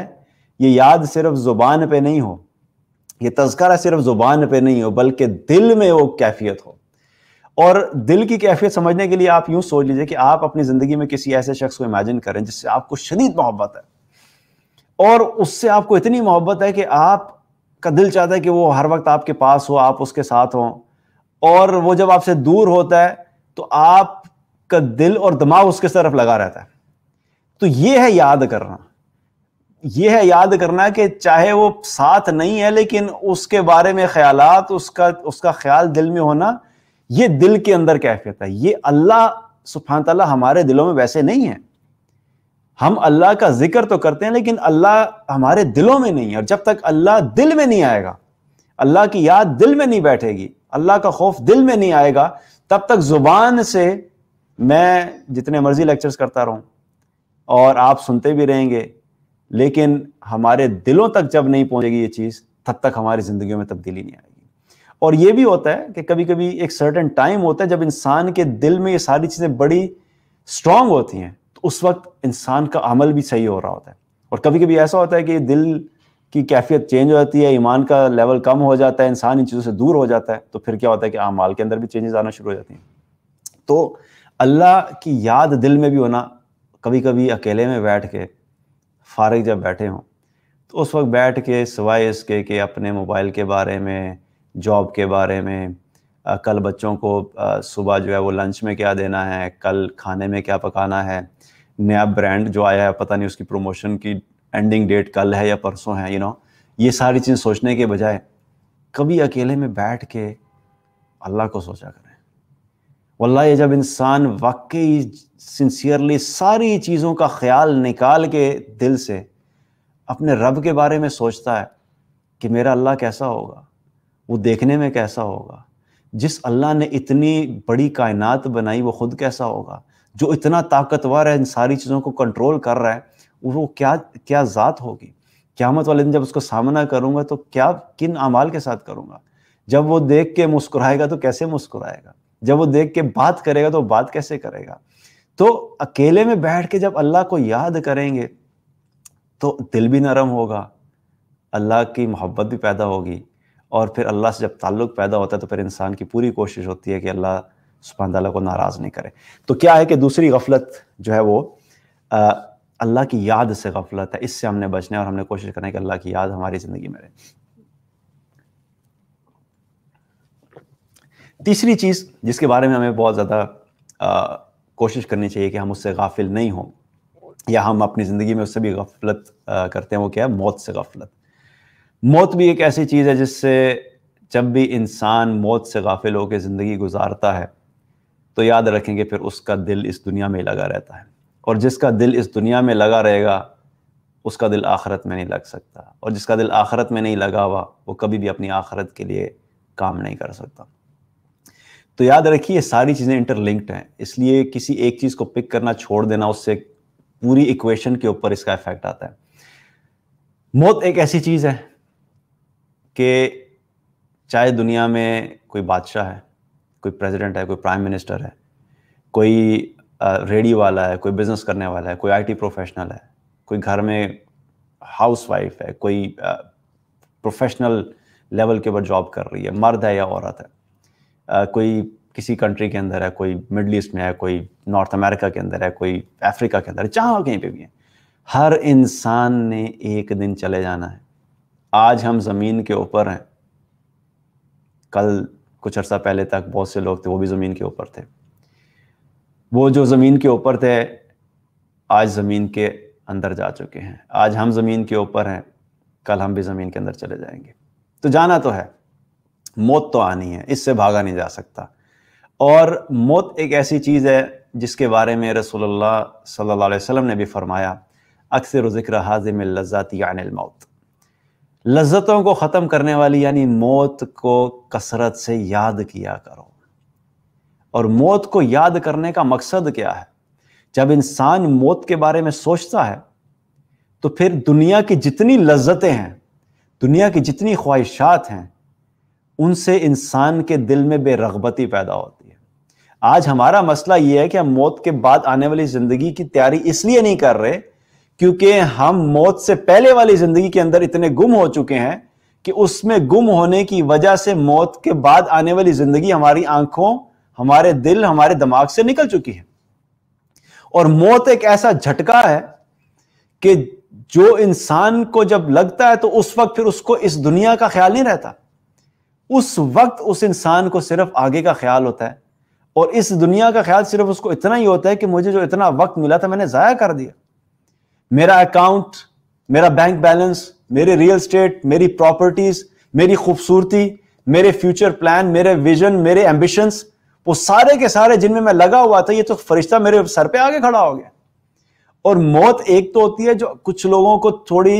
ये याद सिर्फ जुबान पे नहीं हो ये तस्करा सिर्फ जुबान पे नहीं हो बल्कि दिल में वो कैफियत हो और दिल की कैफियत समझने के लिए आप यूं सोच लीजिए कि आप अपनी जिंदगी में किसी ऐसे शख्स को इमेजिन करें जिससे आपको शदीद मोहब्बत है और उससे आपको इतनी मोहब्बत है कि आप का दिल चाहता है कि वो हर वक्त आपके पास हो आप उसके साथ हों और वो जब आपसे दूर होता है तो आपका दिल और दिमाग उसके तरफ लगा रहता है तो ये है याद करना ये है याद करना कि चाहे वो साथ नहीं है लेकिन उसके बारे में ख्याल उसका उसका ख्याल दिल में होना ये दिल के अंदर कैफियत है ये अल्लाह सुफान तला हमारे दिलों में वैसे नहीं है हम अल्लाह का जिक्र तो करते हैं लेकिन अल्लाह हमारे दिलों में नहीं है और जब तक अल्लाह दिल में नहीं आएगा अल्लाह की याद दिल में नहीं बैठेगी अल्लाह का खौफ दिल में नहीं आएगा तब तक जुबान से मैं जितने मर्जी लेक्चर्स करता रहूं और आप सुनते भी रहेंगे लेकिन हमारे दिलों तक जब नहीं पहुंचेगी ये चीज़ तब तक हमारी ज़िंदगी में तब्दीली नहीं आएगी और ये भी होता है कि कभी कभी एक सर्टन टाइम होता है जब इंसान के दिल में ये सारी चीज़ें बड़ी स्ट्रांग होती हैं तो उस वक्त इंसान का अमल भी सही हो रहा होता है और कभी कभी ऐसा होता है कि दिल की कैफियत चेंज हो जाती है ईमान का लेवल कम हो जाता है इंसान इन चीज़ों से दूर हो जाता है तो फिर क्या होता है कि अमाल हाँ, के अंदर भी चेंजेस आना शुरू हो जाती हैं तो अल्लाह की याद दिल में भी होना कभी कभी अकेले में बैठ के फारग जब बैठे हों तो उस वक्त बैठ के सिवाय इसके कि अपने मोबाइल के बारे में जॉब के बारे में आ, कल बच्चों को सुबह जो है वो लंच में क्या देना है कल खाने में क्या पकाना है नया ब्रांड जो आया है पता नहीं उसकी प्रमोशन की एंडिंग डेट कल है या परसों है यू नो ये सारी चीज़ सोचने के बजाय कभी अकेले में बैठ के अल्लाह को सोचा करें वल्ला ये जब इंसान वाकई सिंसियरली सारी चीज़ों का ख्याल निकाल के दिल से अपने रब के बारे में सोचता है कि मेरा अल्लाह कैसा होगा वो देखने में कैसा होगा जिस अल्लाह ने इतनी बड़ी कायनात बनाई वो खुद कैसा होगा जो इतना ताकतवर है इन सारी चीज़ों को कंट्रोल कर रहा है वो क्या क्या ज़ात होगी क्यामत वाले दिन जब उसको सामना करूँगा तो क्या किन अमाल के साथ करूँगा जब वो देख के मुस्कुराएगा तो कैसे मुस्कुराएगा जब वो देख के बात करेगा तो बात कैसे करेगा तो अकेले में बैठ के जब अल्लाह को याद करेंगे तो दिल भी नरम होगा अल्लाह की मोहब्बत भी पैदा होगी और फिर अल्लाह से जब ताल्लुक़ पैदा होता है तो फिर इंसान की पूरी कोशिश होती है कि अल्लाह सुबह को नाराज़ नहीं करे तो क्या है कि दूसरी गफलत जो है वो अल्लाह की याद से गफलत है इससे हमने बचना है और हमने कोशिश करना है कि अल्लाह की याद हमारी ज़िंदगी में रहे तीसरी चीज़ जिसके बारे में हमें बहुत ज़्यादा कोशिश करनी चाहिए कि हम उससे गाफिल नहीं हों या हम अपनी ज़िंदगी में उससे भी गफलत करते हैं वो क्या है मौत से गफलत मौत भी एक ऐसी चीज़ है जिससे जब भी इंसान मौत से गाफिल होकर ज़िंदगी गुजारता है तो याद रखें कि फिर उसका दिल इस दुनिया में लगा रहता है और जिसका दिल इस दुनिया में लगा रहेगा उसका दिल आखरत में नहीं लग सकता और जिसका दिल आखरत में नहीं लगा हुआ वो कभी भी अपनी आखरत के लिए काम नहीं कर सकता तो याद रखिए सारी चीज़ें इंटरलिंक्ड हैं इसलिए किसी एक चीज़ को पिक करना छोड़ देना उससे पूरी इक्वेशन के ऊपर इसका इफेक्ट आता है मौत एक ऐसी चीज़ है कि चाहे दुनिया में कोई बादशाह है कोई प्रेसिडेंट है कोई प्राइम मिनिस्टर है कोई रेडी वाला है कोई बिजनेस करने वाला है कोई आईटी प्रोफेशनल है कोई घर में हाउस वाइफ है कोई प्रोफेशनल लेवल के ऊपर जॉब कर रही है मर्द है या औरत है कोई किसी कंट्री के अंदर है कोई मिडल ईस्ट में है कोई नॉर्थ अमेरिका के अंदर है कोई अफ्रीका के अंदर है जहाँ कहीं पे भी है हर इंसान ने एक दिन चले जाना है आज हम ज़मीन के ऊपर हैं कल कुछ अर्सा पहले तक बहुत से लोग थे वो भी ज़मीन के ऊपर थे वो जो ज़मीन के ऊपर थे आज ज़मीन के अंदर जा चुके हैं आज हम ज़मीन के ऊपर हैं कल हम भी ज़मीन के अंदर चले जाएंगे तो जाना तो है मौत तो आनी है इससे भागा नहीं जा सकता और मौत एक ऐसी चीज़ है जिसके बारे में रसोल्ला सल्ला वसम ने भी फरमाया अक्सर ज़िक्र हाजिम लज्जाती मौत लज्जतों को ख़त्म करने वाली यानी मौत को कसरत से याद किया करो और मौत को याद करने का मकसद क्या है जब इंसान मौत के बारे में सोचता है तो फिर दुनिया की जितनी लज्जतें हैं दुनिया की जितनी ख्वाहिशात हैं उनसे इंसान के दिल में बेरगबती पैदा होती है आज हमारा मसला यह है कि हम मौत के बाद आने वाली जिंदगी की तैयारी इसलिए नहीं कर रहे क्योंकि हम मौत से पहले वाली जिंदगी के अंदर इतने गुम हो चुके हैं कि उसमें गुम होने की वजह से मौत के बाद आने वाली जिंदगी हमारी आंखों हमारे दिल हमारे दिमाग से निकल चुकी है और मौत एक ऐसा झटका है कि जो इंसान को जब लगता है तो उस वक्त फिर उसको इस दुनिया का ख्याल नहीं रहता उस वक्त उस इंसान को सिर्फ आगे का ख्याल होता है और इस दुनिया का ख्याल सिर्फ उसको इतना ही होता है कि मुझे जो इतना वक्त मिला था मैंने ज़ाया कर दिया मेरा अकाउंट मेरा बैंक बैलेंस मेरे रियल स्टेट मेरी प्रॉपर्टीज मेरी खूबसूरती मेरे फ्यूचर प्लान मेरे विजन मेरे एम्बिशंस वो सारे के सारे जिनमें मैं लगा हुआ था ये तो फरिश्ता मेरे सर पे आगे खड़ा हो गया और मौत एक तो होती है जो कुछ लोगों को थोड़ी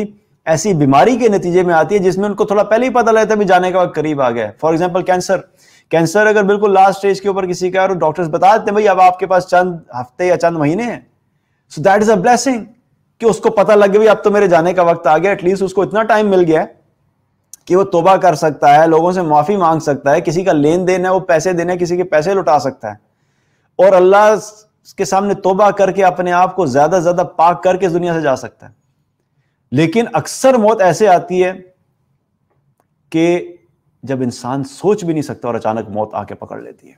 ऐसी बीमारी के नतीजे में आती है जिसमें उनको थोड़ा पहले ही पता लगता है जाने का वक्त करीब आ गया है फॉर एग्जाम्पल कैंसर कैंसर अगर बिल्कुल लास्ट स्टेज के ऊपर किसी का और डॉक्टर्स बता देते हैं भाई अब आपके पास चंद हफ्ते या चंद महीने हैं so that is a blessing कि उसको पता लग गया अब तो मेरे जाने का वक्त आ गया एटलीस्ट उसको इतना टाइम मिल गया कि वो तोबा कर सकता है लोगों से माफी मांग सकता है किसी का लेन देन है वो पैसे देना किसी के पैसे लुटा सकता है और अल्लाह के सामने तोबा करके अपने आप को ज्यादा ज्यादा पाक करके दुनिया से जा सकता है लेकिन अक्सर मौत ऐसे आती है कि जब इंसान सोच भी नहीं सकता और अचानक मौत आके पकड़ लेती है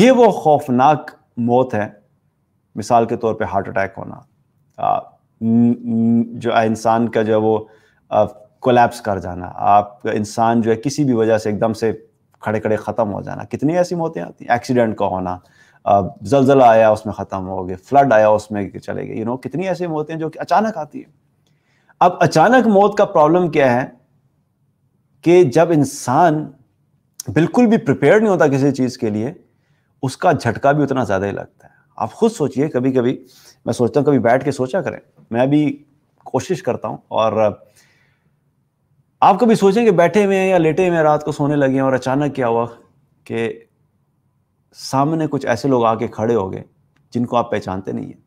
ये वो खौफनाक मौत है मिसाल के तौर पे हार्ट अटैक होना आ, जो इंसान का जो है वो कोलैप्स कर जाना आप इंसान जो है किसी भी वजह से एकदम से खड़े खड़े ख़त्म हो जाना कितनी ऐसी मौतें आती हैं एक्सीडेंट का होना जलजला आया उसमें ख़त्म हो गए फ्लड आया उसमें चले गए यू नो कितनी ऐसी मौतें जो कि अचानक आती है अब अचानक मौत का प्रॉब्लम क्या है कि जब इंसान बिल्कुल भी प्रिपेयर नहीं होता किसी चीज़ के लिए उसका झटका भी उतना ज़्यादा ही लगता है आप खुद सोचिए कभी कभी मैं सोचता हूँ कभी बैठ के सोचा करें मैं भी कोशिश करता हूँ और आप कभी सोचें कि बैठे हुए हैं या लेटे हुए हैं रात को सोने लगे और अचानक क्या हुआ कि सामने कुछ ऐसे लोग आके खड़े हो गए जिनको आप पहचानते नहीं हैं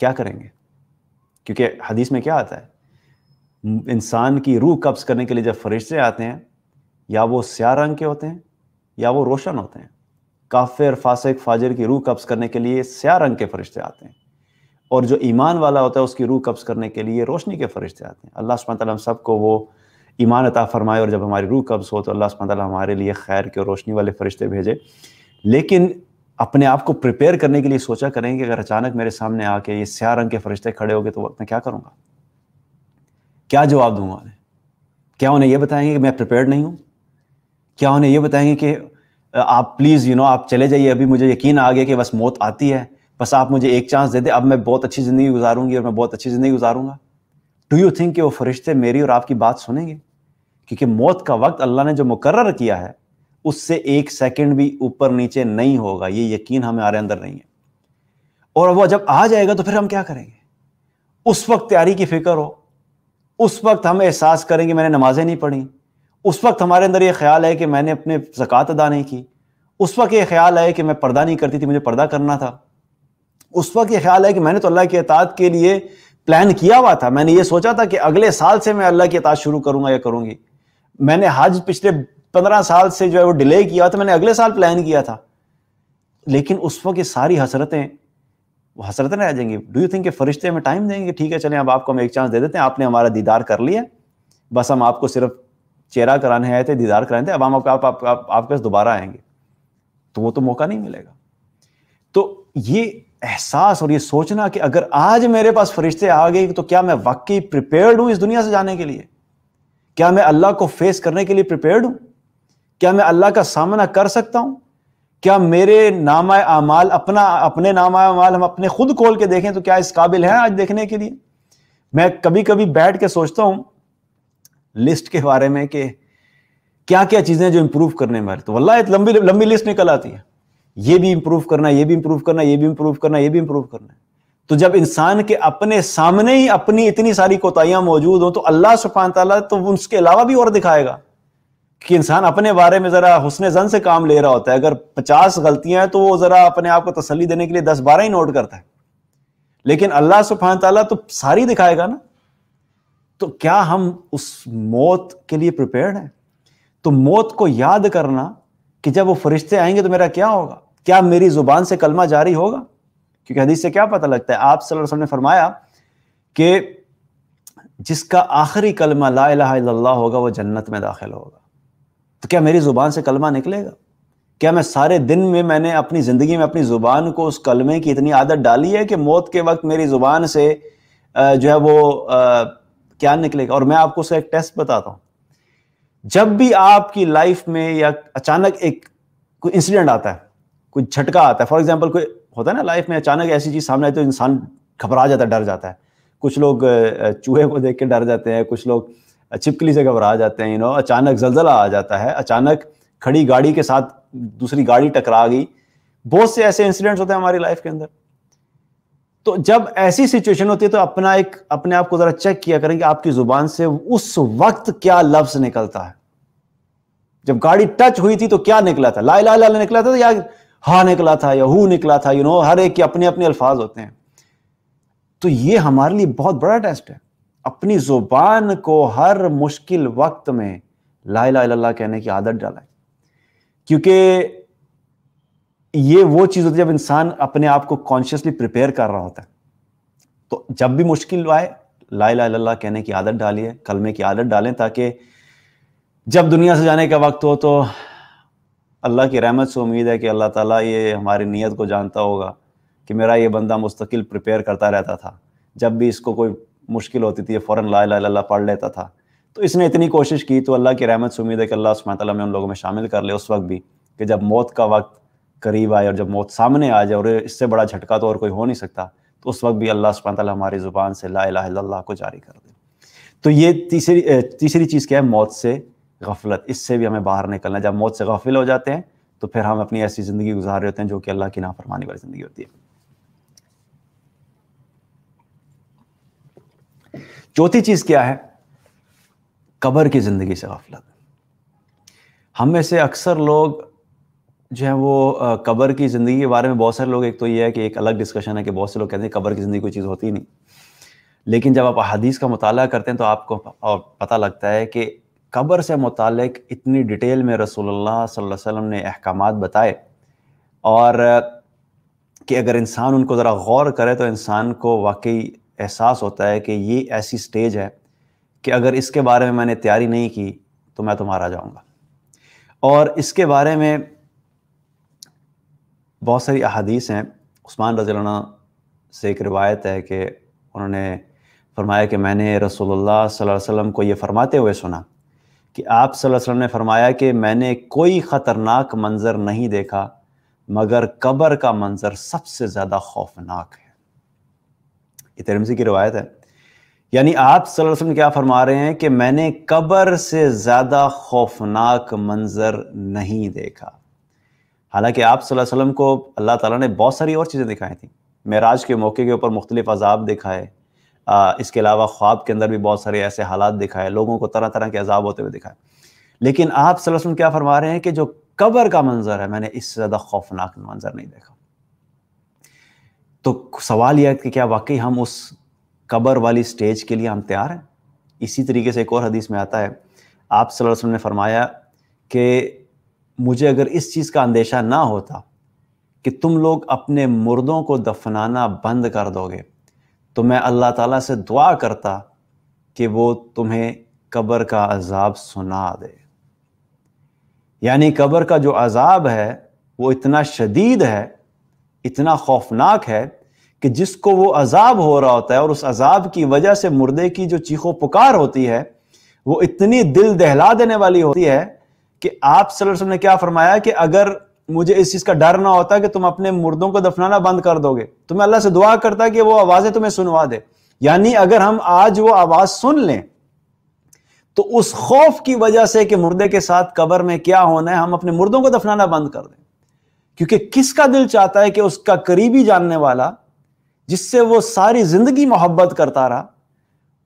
क्या करेंगे क्योंकि हदीस में क्या आता है इंसान की रूह कब्ज करने के लिए जब फरिश्ते आते हैं या वो स्या रंग के होते हैं या वो रोशन होते हैं काफिर फासिक फाजिर की रूह कब्ज करने के लिए स्या रंग के फरिश्ते आते हैं और जो ईमान वाला होता है उसकी रूह कब्ज करने के लिए रोशनी के फरिश्ते आते हैं अल्लाह सुबह हम सबको वो ईमान अता फरमाए और जब हमारी रूह कब्ज़ हो तो अल्लाह सुबह हमारे लिए खैर के रोशनी वाले फरिश्ते भेजे लेकिन अपने आप को प्रिपेयर करने के लिए सोचा करें कि अगर अचानक मेरे सामने आके ये स्या रंग के फरिश्ते खड़े हो गए तो वक्त मैं क्या करूँगा क्या जवाब दूंगा उन्हें क्या उन्हें यह बताएंगे कि मैं प्रिपेयर्ड नहीं हूं क्या उन्हें यह बताएंगे कि आप प्लीज़ यू नो आप चले जाइए अभी मुझे यकीन आ गया कि बस मौत आती है बस आप मुझे एक चांस दे दे अब मैं बहुत अच्छी ज़िंदगी गुजारूंगी और मैं बहुत अच्छी ज़िंदगी गुजारूंगा डू यू थिंक कि वो फरिश्ते मेरी और आपकी बात सुनेंगे क्योंकि मौत का वक्त अल्लाह ने जो मुकर्र किया है उससे एक सेकंड भी ऊपर नीचे नहीं होगा ये यकीन हमारे अंदर नहीं है और वो जब आ जाएगा तो फिर हम क्या करेंगे उस वक्त तैयारी की फिक्र हो उस वक्त हम एहसास करेंगे मैंने नमाजें नहीं पढ़ी उस वक्त हमारे अंदर ये ख्याल है कि मैंने अपने जक़ात अदा नहीं की उस वक्त ये ख्याल है कि मैं पर्दा नहीं करती थी मुझे पर्दा करना था उस वक्त ये ख्याल है कि मैंने तो अल्लाह की अतात के लिए प्लान किया हुआ था मैंने ये सोचा था कि अगले साल से मैं अल्लाह की अतात शुरू करूंगा या करूंगी मैंने हज पिछले पंद्रह साल से जो है वो डिले किया तो मैंने अगले साल प्लान किया था लेकिन उस वक्त ये सारी हसरतें वो हसरतें रह जाएंगी डू यू थिंक कि फरिश्ते हमें टाइम देंगे ठीक है चले अब आपको हम एक चांस दे देते हैं आपने हमारा दीदार कर लिया बस हम आपको सिर्फ चेहरा कराने आए थे दीदार कराने थे अब हम आपके आप, आप, आप, आपके पास दोबारा आएंगे तो वो तो मौका नहीं मिलेगा तो ये एहसास और ये सोचना कि अगर आज मेरे पास फरिश्ते आ गए तो क्या मैं वाकई प्रिपेयर्ड हूं इस दुनिया से जाने के लिए क्या मैं अल्लाह को फेस करने के लिए प्रिपेयर्ड हूं क्या मैं अल्लाह का सामना कर सकता हूं क्या मेरे नाम अमाल अपना अपने नाम अमाल हम अपने खुद खोल के देखें तो क्या इस काबिल है आज देखने के लिए मैं कभी कभी बैठ के सोचता हूँ लिस्ट के बारे में कि क्या क्या चीज़ें जो इम्प्रूव करने में तो वल्ला एक लंबी लंबी लिस्ट निकल आती है ये भी इंप्रूव करना ये भी इंप्रूव करना ये भी इंप्रूव करना ये भी इंप्रूव करना है तो जब इंसान के अपने सामने ही अपनी इतनी सारी कोताहियां मौजूद हों तो अल्लाह सुफान तला तो उसके अलावा भी और दिखाएगा कि इंसान अपने बारे में ज़रा हुसन जन से काम ले रहा होता है अगर पचास गलतियां हैं तो वो ज़रा अपने आप को तसली देने के लिए दस बारह ही नोट करता है लेकिन अल्लाह सुबहान तला तो सारी दिखाएगा ना तो क्या हम उस मौत के लिए प्रिपेयर्ड हैं तो मौत को याद करना कि जब वो फरिश्ते आएंगे तो मेरा क्या होगा क्या मेरी जुबान से कलमा जारी होगा क्योंकि हदीस से क्या पता लगता है आप सल्लल्लाहु ने फरमाया कि जिसका आखिरी कलमा ला इलाहा इल्लल्लाह होगा वो जन्नत में दाखिल होगा तो क्या मेरी ज़ुबान से कलमा निकलेगा क्या मैं सारे दिन में मैंने अपनी ज़िंदगी में अपनी ज़ुबान को उस कलमे की इतनी आदत डाली है कि मौत के वक्त मेरी ज़ुबान से जो है वो क्या निकलेगा और मैं आपको उसका एक टेस्ट बताता हूं जब भी आपकी लाइफ में या अचानक एक कोई इंसिडेंट आता है कोई झटका आता है फॉर एग्जाम्पल कोई होता है ना लाइफ में अचानक ऐसी चीज़ सामने है तो इंसान घबरा जाता है डर जाता है कुछ लोग चूहे को देख के डर जाते हैं कुछ लोग छिपकली से घबरा जाते हैं यू नो अचानक जलजला आ जाता है अचानक खड़ी गाड़ी के साथ दूसरी गाड़ी टकरा गई बहुत से ऐसे इंसिडेंट्स होते हैं हमारी लाइफ के अंदर तो जब ऐसी सिचुएशन होती है तो अपना एक अपने आप को जरा चेक किया करें कि आपकी जुबान से उस वक्त क्या लफ्ज निकलता है जब गाड़ी टच हुई थी तो क्या निकला था ला ला ला निकला था या हा निकला था या हु निकला था यू नो हर एक के अपने अपने अल्फाज होते हैं तो ये हमारे लिए बहुत बड़ा टेस्ट है अपनी जुबान को हर मुश्किल वक्त में ला ला कहने की आदत डालें क्योंकि ये वो चीज होती है जब इंसान अपने आप को कॉन्शियसली प्रिपेयर कर रहा होता है तो जब भी मुश्किल आए ला ला कहने की आदत डालिए कलमे की आदत डालें ताकि जब दुनिया से जाने का वक्त हो तो अल्लाह की रहमत से उम्मीद है कि अल्लाह ताला ये हमारी नीयत को जानता होगा कि मेरा ये बंदा मुस्तकिल प्रिपेयर करता रहता था जब भी इसको कोई मुश्किल होती थी फ़ौर ला ला पढ़ लेता था तो इसने इतनी कोशिश की तो अल्लाह की रहमत से उम्मीद है कि अल्लाह सुबह में उन लोगों में शामिल कर ले उस वक्त भी कि जब मौत का वक्त करीब आए और जब मौत सामने आ जाए और इससे बड़ा झटका तो और कोई हो नहीं सकता तो उस वक्त भी अल्लाह सुबह हमारी ज़ुबान से ला ला को जारी कर दे तो ये तीसरी तीसरी चीज़ क्या है मौत से गफलत इससे भी हमें बाहर निकलना जब मौत से गफिल हो जाते हैं तो फिर हम अपनी ऐसी ज़िंदगी गुजार रहे होते हैं जो कि अल्लाह की नाफरमानी वाली ज़िंदगी होती है चौथी चीज क्या है कबर की जिंदगी से गफलत हम में से अक्सर लोग जो है वो कबर की ज़िंदगी के बारे में बहुत सारे लोग एक तो ये है कि एक अलग डिस्कशन है कि बहुत से लोग कहते हैं कबर की ज़िंदगी कोई चीज़ होती नहीं लेकिन जब आप हदीस का मताल करते हैं तो आपको पता लगता है कि कबर से मुतल इतनी डिटेल में रसोल्ला वसम ने अहकाम बताए और कि अगर इंसान उनको ज़रा गौर करे तो इंसान को वाकई एहसास होता है कि ये ऐसी स्टेज है कि अगर इसके बारे में मैंने तैयारी नहीं की तो मैं तो मारा जाऊँगा और इसके बारे में बहुत सारी अहादीस हैं उस्मान रजलाना से एक रिवायत है कि उन्होंने फरमाया कि मैंने रसोल्ला वसम को ये फरमाते हुए सुना कि आप वसम ने फरमाया कि मैंने कोई ख़तरनाक मंज़र नहीं देखा मगर कब्र का मंज़र सबसे ज़्यादा खौफनाक है ये तिरमजी की रवायत है यानी आप सल्लल्लाहु अलैहि वसल्लम क्या फरमा रहे हैं कि मैंने कब्र से ज़्यादा खौफनाक मंज़र नहीं देखा हालांकि आप सल्लल्लाहु अलैहि वसल्लम को अल्लाह ताला ने बहुत सारी और चीज़ें दिखाई थी महराज के मौके के ऊपर मुख्तलिफ अजाब दिखाए इसके अलावा ख्वाब के अंदर भी बहुत सारे ऐसे हालात दिखाए लोगों को तरह तरह के अजाब होते हुए दिखाए लेकिन आप सल्लल्लाहु अलैहि वसल्लम क्या फरमा रहे हैं कि जो कब्र का मंज़र है मैंने इससे ज़्यादा खौफनाक मंज़र नहीं देखा तो सवाल यह है कि क्या वाकई हम उस कबर वाली स्टेज के लिए हम तैयार हैं इसी तरीके से एक और हदीस में आता है आप सल्लल्लाहु ने फरमाया कि मुझे अगर इस चीज़ का अंदेशा ना होता कि तुम लोग अपने मुर्दों को दफनाना बंद कर दोगे तो मैं अल्लाह ताला से दुआ करता कि वो तुम्हें कब्र का अजाब सुना दे यानी कब्र का जो अजाब है वो इतना शदीद है इतना खौफनाक है कि जिसको वो अजाब हो रहा होता है और उस अजाब की वजह से मुर्दे की जो चीखो पुकार होती है वो इतनी दिल दहला देने वाली होती है कि आप सल्लल्लाहु ने क्या फरमाया कि अगर मुझे इस चीज़ का डर ना होता कि तुम अपने मुर्दों को दफनाना बंद कर दोगे तो मैं अल्लाह से दुआ करता कि वो आवाज़ें तुम्हें सुनवा दे यानी अगर हम आज वो आवाज़ सुन लें तो उस खौफ की वजह से कि मुर्दे के साथ कबर में क्या होना है हम अपने मुर्दों को दफनाना बंद कर दें क्योंकि किसका दिल चाहता है कि उसका करीबी जानने वाला जिससे वो सारी जिंदगी मोहब्बत करता रहा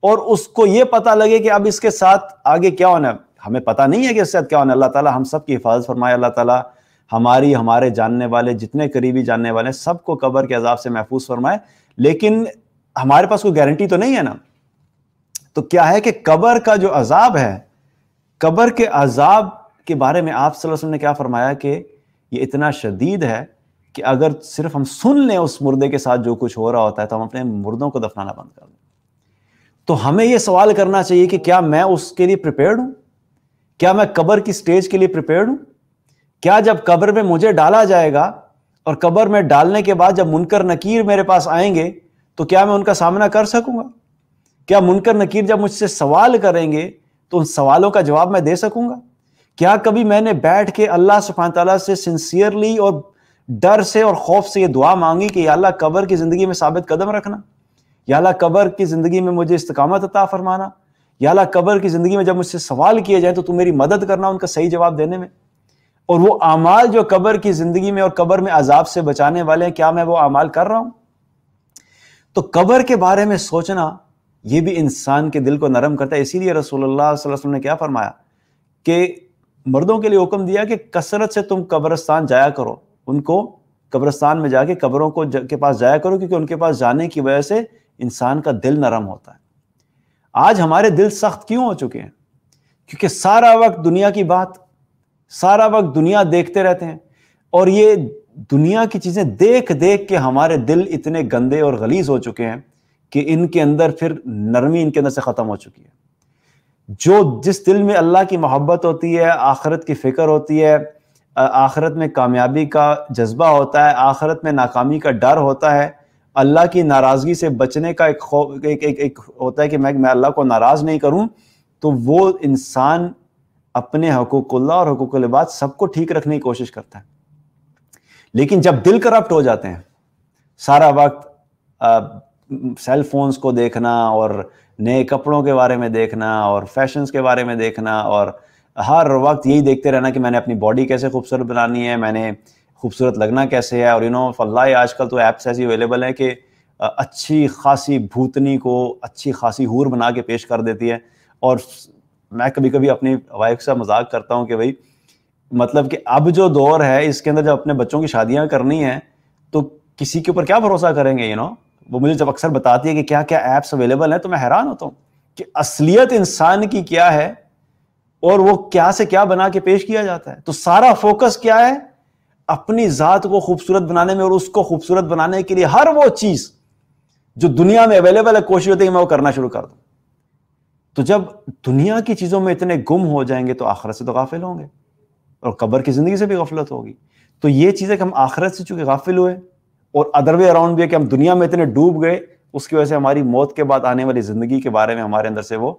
और उसको ये पता लगे कि अब इसके साथ आगे क्या होना है हमें पता नहीं है कि इसके साथ क्या होना अल्लाह ताला हम सब की हिफाजत फरमाए अल्लाह ताला हमारी हमारे जानने वाले जितने करीबी जानने वाले सबको कबर के अजाब से महफूज फरमाए लेकिन हमारे पास कोई गारंटी तो नहीं है ना तो क्या है कि कबर का जो अजाब है कबर के अजाब के बारे में आप वसल्लम ने क्या फरमाया कि ये इतना शदीद है कि अगर सिर्फ हम सुन लें उस मुर्दे के साथ जो कुछ हो रहा होता है तो हम अपने मुर्दों को दफनाना बंद कर दें तो हमें यह सवाल करना चाहिए कि क्या मैं उसके लिए प्रिपेयर्ड हूं क्या मैं कबर की स्टेज के लिए प्रिपेयर्ड हूं क्या जब कब्र में मुझे डाला जाएगा और कब्र में डालने के बाद जब मुनकर नकीर मेरे पास आएंगे तो क्या मैं उनका सामना कर सकूंगा क्या मुनकर नकीर जब मुझसे सवाल करेंगे तो उन सवालों का जवाब मैं दे सकूंगा क्या कभी मैंने बैठ के अल्लाह सुफान तला से सिंसियरली और डर से और खौफ से ये दुआ मांगी कि अल्लाह कबर की ज़िंदगी में साबित कदम रखना या कबर की ज़िंदगी में मुझे इस्तकामत अता फरमाना या कबर की ज़िंदगी में जब मुझसे सवाल किए जाए तो तुम मेरी मदद करना उनका सही जवाब देने में और वो अमाल जो कबर की ज़िंदगी में और कबर में अजाब से बचाने वाले हैं क्या मैं वो अमाल कर रहा हूँ तो कबर के बारे में सोचना ये भी इंसान के दिल को नरम करता है इसीलिए रसोल्ला ने क्या फरमाया कि मर्दों के लिए हुक्म दिया कि कसरत से तुम कब्रस्तान जाया करो उनको कब्रस्तान में जाके कब्रों को के पास जाया करो क्योंकि उनके पास जाने की वजह से इंसान का दिल नरम होता है आज हमारे दिल सख्त क्यों हो चुके हैं क्योंकि सारा वक्त दुनिया की बात सारा वक्त दुनिया देखते रहते हैं और ये दुनिया की चीज़ें देख देख के हमारे दिल इतने गंदे और गलीज हो चुके हैं कि इनके अंदर फिर नरमी इनके अंदर से ख़त्म हो चुकी है जो जिस दिल में अल्लाह की मोहब्बत होती है आखरत की फ़िक्र होती है आखरत में कामयाबी का जज्बा होता है आखरत में नाकामी का डर होता है अल्लाह की नाराज़गी से बचने का एक खौफ एक, एक, एक होता है कि मैं मैं अल्लाह को नाराज़ नहीं करूं तो वो इंसान अपने हकूकल्ला और हकूकलबाद सबको ठीक रखने की कोशिश करता है लेकिन जब दिल करप्ट हो जाते हैं सारा वक्त सेल फोन्स को देखना और नए कपड़ों के बारे में देखना और फैशंस के बारे में देखना और हर वक्त यही देखते रहना कि मैंने अपनी बॉडी कैसे खूबसूरत बनानी है मैंने खूबसूरत लगना कैसे है और यू नो फल्ला आजकल तो ऐप्स ऐसी अवेलेबल हैं कि अच्छी खासी भूतनी को अच्छी खासी हूर बना के पेश कर देती है और मैं कभी कभी अपनी वाइफ से मजाक करता हूँ कि भाई मतलब कि अब जो दौर है इसके अंदर जब अपने बच्चों की शादियाँ करनी है तो किसी के ऊपर क्या भरोसा करेंगे यू नो वो मुझे जब अक्सर बताती है कि क्या क्या ऐप्स अवेलेबल हैं तो मैं हैरान होता हूँ कि असलियत इंसान की क्या है और वो क्या से क्या बना के पेश किया जाता है तो सारा फोकस क्या है अपनी ज़ात को खूबसूरत बनाने में और उसको खूबसूरत बनाने के लिए हर वो चीज़ जो दुनिया में अवेलेबल है कोशिश होती है मैं वो करना शुरू कर दूं तो जब दुनिया की चीज़ों में इतने गुम हो जाएंगे तो आखिरत से तो गाफिल होंगे और कब्र की ज़िंदगी से भी गफलत होगी तो ये चीज़ें हम आखिरत से चूंकि गाफिल हुए और अदर वे अराउंड भी है कि हम दुनिया में इतने डूब गए उसकी वजह से हमारी मौत के बाद आने वाली ज़िंदगी के बारे में हमारे अंदर से वो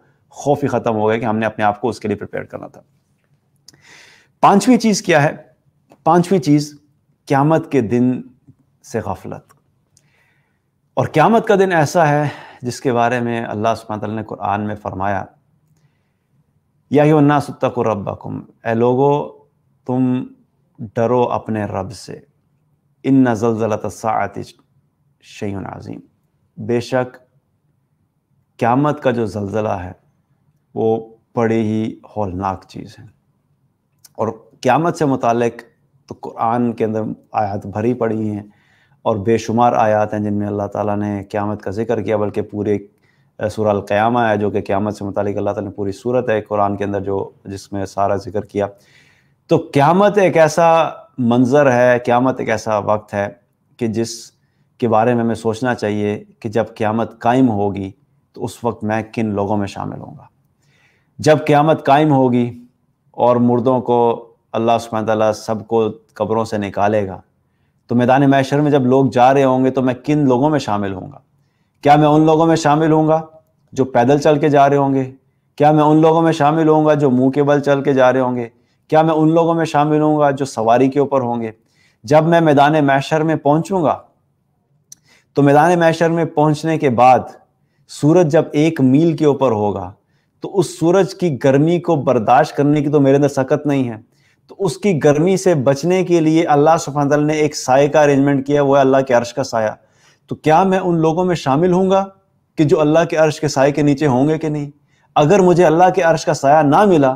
खौफ ही ख़त्म हो गया कि हमने अपने आप को उसके लिए प्रिपेयर करना था पांचवी चीज़ क्या है पांचवी चीज़ क्यामत के दिन से गफलत और क्यामत का दिन ऐसा है जिसके बारे में अल्लाह सुबह ने कुरान में फरमाया यही उन्ना नासुत्ता को रब्बा कुम ए लोगो तुम डरो अपने रब से इन नज़लज़लत शैन अज़ीम बेशक क़्यामत का जो जलज़ला है वो बड़ी ही हौलनाक चीज़ है और क़्यामत से मुतक तो कुरान के अंदर आयत भरी पड़ी हैं और बेशुमार आयात हैं जिनमें अल्लाह ताला ने क़्यामत का जिक्र किया बल्कि पूरे सूरह क़यामा है जो कि क़्यामत से मुतक अल्लाह ताला ने पूरी सूरत है कुरान के अंदर जो जिसमें सारा जिक्र किया तो क़्यामत एक ऐसा मंज़र है क़्यामत एक ऐसा वक्त है कि जिस के बारे में हमें सोचना चाहिए कि जब क़्यामत कायम होगी तो उस वक्त मैं किन लोगों में शामिल होऊंगा जब क़्यामत कायम होगी और मुर्दों को अल्लाह सुबह ताली सबको कब्रों से निकालेगा तो मैदान मैशर में जब लोग जा रहे होंगे तो मैं किन लोगों में शामिल होऊंगा क्या मैं उन लोगों में शामिल होऊंगा जो पैदल चल के जा रहे होंगे क्या मैं उन लोगों में शामिल होऊंगा जो मुंह के बल चल के जा रहे होंगे क्या मैं उन लोगों में शामिल होऊंगा जो सवारी के ऊपर होंगे जब मैं मैदान मैशर में पहुंचूंगा तो मैदान मैशर में पहुंचने के बाद सूरज जब एक मील के ऊपर होगा तो उस सूरज की गर्मी को बर्दाश्त करने की तो मेरे अंदर सकत नहीं है तो उसकी गर्मी से बचने के लिए अल्लाह सुबहान ने एक साय का अरेंजमेंट किया वो है अल्लाह के अर्श का साया तो क्या मैं उन लोगों में शामिल हूँगा कि जो अल्लाह के अर्श के साय के नीचे होंगे कि नहीं अगर मुझे अल्लाह के अर्श का साया ना मिला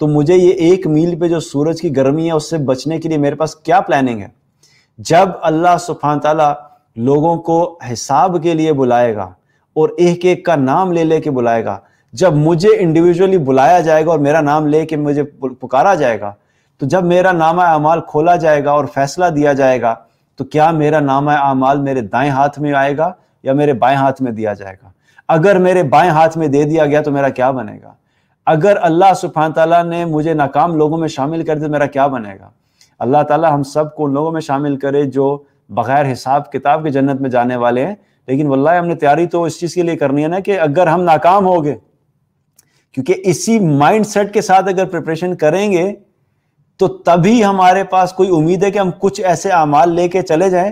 तो मुझे ये एक मील पे जो सूरज की गर्मी है उससे बचने के लिए मेरे पास क्या प्लानिंग है जब अल्लाह सुफान तला लोगों को हिसाब के लिए बुलाएगा और एक एक का नाम ले लेके बुलाएगा जब मुझे इंडिविजुअली बुलाया जाएगा और मेरा नाम लेके मुझे पुकारा जाएगा तो जब मेरा नाम अमाल खोला जाएगा और फैसला दिया जाएगा तो क्या मेरा नाम अमाल मेरे दाएं हाथ में आएगा या मेरे बाएं हाथ में दिया जाएगा अगर मेरे बाएं हाथ में दे दिया गया तो मेरा क्या बनेगा अगर अल्लाह सुबहान तला ने मुझे नाकाम लोगों में शामिल कर दिया तो मेरा क्या बनेगा अल्लाह ताला हम सब को उन लोगों में शामिल करे जो बग़ैर हिसाब किताब के जन्नत में जाने वाले हैं लेकिन वल्ला हमने तैयारी तो इस चीज़ के लिए करनी है ना कि अगर हम नाकाम हो गए क्योंकि इसी माइंड सेट के साथ अगर प्रिपरेशन करेंगे तो तभी हमारे पास कोई उम्मीद है कि हम कुछ ऐसे अमाल लेके चले जाएं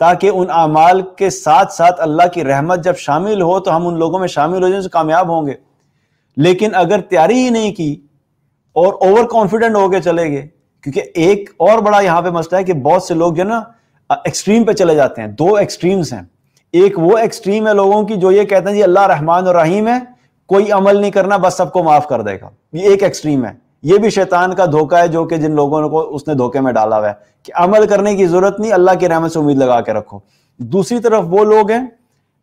ताकि उन अमाल के साथ साथ अल्लाह की रहमत जब शामिल हो तो हम उन लोगों में शामिल हो जाए जो कामयाब होंगे लेकिन अगर तैयारी ही नहीं की और ओवर कॉन्फिडेंट होके चले गए क्योंकि एक और बड़ा यहां पे मसला है कि बहुत से लोग जो ना एक्सट्रीम पे चले जाते हैं दो एक्सट्रीम्स हैं एक वो एक्सट्रीम है लोगों की जो ये कहते हैं जी अल्लाह रहमान और रहीम है कोई अमल नहीं करना बस सबको माफ कर देगा ये एक एक्सट्रीम है ये भी शैतान का धोखा है जो कि जिन लोगों को उसने धोखे में डाला हुआ है कि अमल करने की जरूरत नहीं अल्लाह की रहमत से उम्मीद लगा के रखो दूसरी तरफ वो लोग हैं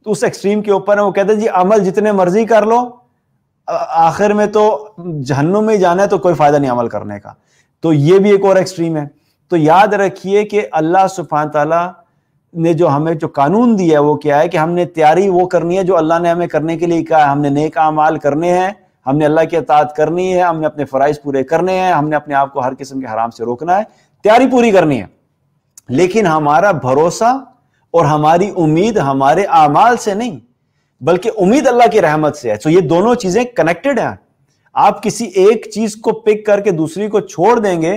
तो उस एक्सट्रीम के ऊपर है वो कहते हैं जी अमल जितने मर्जी कर लो आखिर में तो जहन्नुम में ही जाना है तो कोई फायदा नहीं अमल करने का तो ये भी एक और एक्सट्रीम है तो याद रखिए कि अल्लाह सुफान तला ने जो हमें जो कानून दिया है वो क्या है कि हमने तैयारी वो करनी है जो अल्लाह ने हमें करने के लिए कहा है हमने नेक अमाल करने हैं हमने अल्लाह की अतात करनी है हमने अपने फ़राइज पूरे करने हैं हमने अपने आप को हर किस्म के हराम से रोकना है तैयारी पूरी करनी है लेकिन हमारा भरोसा और हमारी उम्मीद हमारे अमाल से नहीं बल्कि उम्मीद अल्लाह की रहमत से है तो ये दोनों चीजें कनेक्टेड हैं आप किसी एक चीज को पिक करके दूसरी को छोड़ देंगे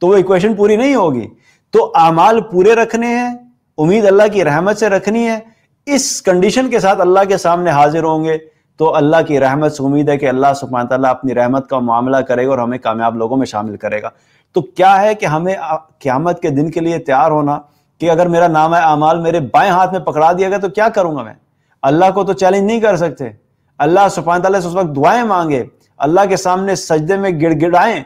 तो वो इक्वेशन पूरी नहीं होगी तो अमाल पूरे रखने हैं उम्मीद अल्लाह की रहमत से रखनी है इस कंडीशन के साथ अल्लाह के सामने हाजिर होंगे तो अल्लाह की रहमत से उम्मीद है कि अल्लाह सुबहान तला अपनी रहमत का मामला करेगा और हमें कामयाब लोगों में शामिल करेगा तो क्या है कि हमें क्यामत के दिन के लिए तैयार होना कि अगर मेरा नाम है अमाल मेरे बाएं हाथ में पकड़ा दिया गया तो क्या करूंगा मैं अल्लाह को तो चैलेंज नहीं कर सकते अल्लाह सुफान तला से उस वक्त दुआएं मांगे अल्लाह के सामने सजदे में गिड़गिड़ाएं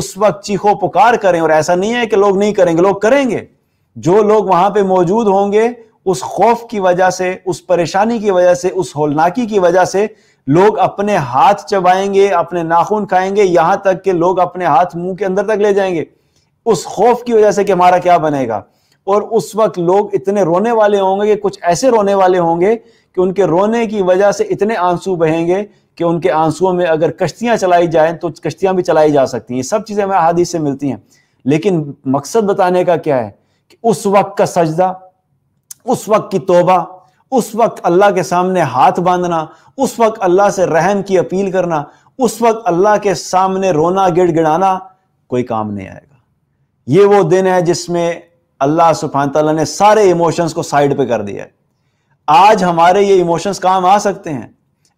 उस वक्त चीखो पुकार करें और ऐसा नहीं है कि लोग नहीं करेंगे लोग करेंगे जो लोग वहां पे मौजूद होंगे उस खौफ की वजह से उस परेशानी की वजह से उस होलनाकी की वजह से लोग अपने हाथ चबाएंगे अपने नाखून खाएंगे यहां तक कि लोग अपने हाथ मुंह के अंदर तक ले जाएंगे उस खौफ की वजह से कि हमारा क्या बनेगा और उस वक्त लोग इतने रोने वाले होंगे कि कुछ ऐसे रोने वाले होंगे कि उनके रोने की वजह से इतने आंसू बहेंगे कि उनके आंसुओं में अगर कश्तियां चलाई जाएं तो कश्तियां भी चलाई जा सकती हैं सब चीज़ें हमें हादी से मिलती हैं लेकिन मकसद बताने का क्या है कि उस वक्त का सजदा उस वक्त की तोबा उस वक्त अल्लाह के सामने हाथ बांधना उस वक्त अल्लाह से रहम की अपील करना उस वक्त अल्लाह के सामने रोना गिड़गिड़ाना कोई काम नहीं आएगा ये वो दिन है जिसमें अल्लाह सुफान तला ने सारे इमोशंस को साइड पर कर दिया है आज हमारे ये इमोशंस काम आ सकते हैं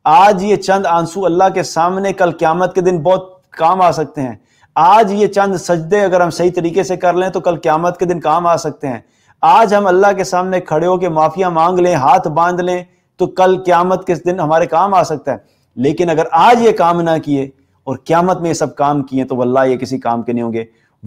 आज ये चंद आंसू अल्लाह के सामने कल क्यामत के दिन बहुत काम आ सकते हैं आज ये चंद सजदे अगर हम सही तरीके से कर लें तो कल क्यामत के दिन काम आ सकते हैं आज हम अल्लाह के सामने खड़े होकर माफिया मांग लें हाथ बांध लें तो कल क्यामत के दिन हमारे काम आ सकता है लेकिन अगर आज ये काम ना किए और क्यामत में ये सब काम किए तो वल्ला ये किसी काम के नहीं होंगे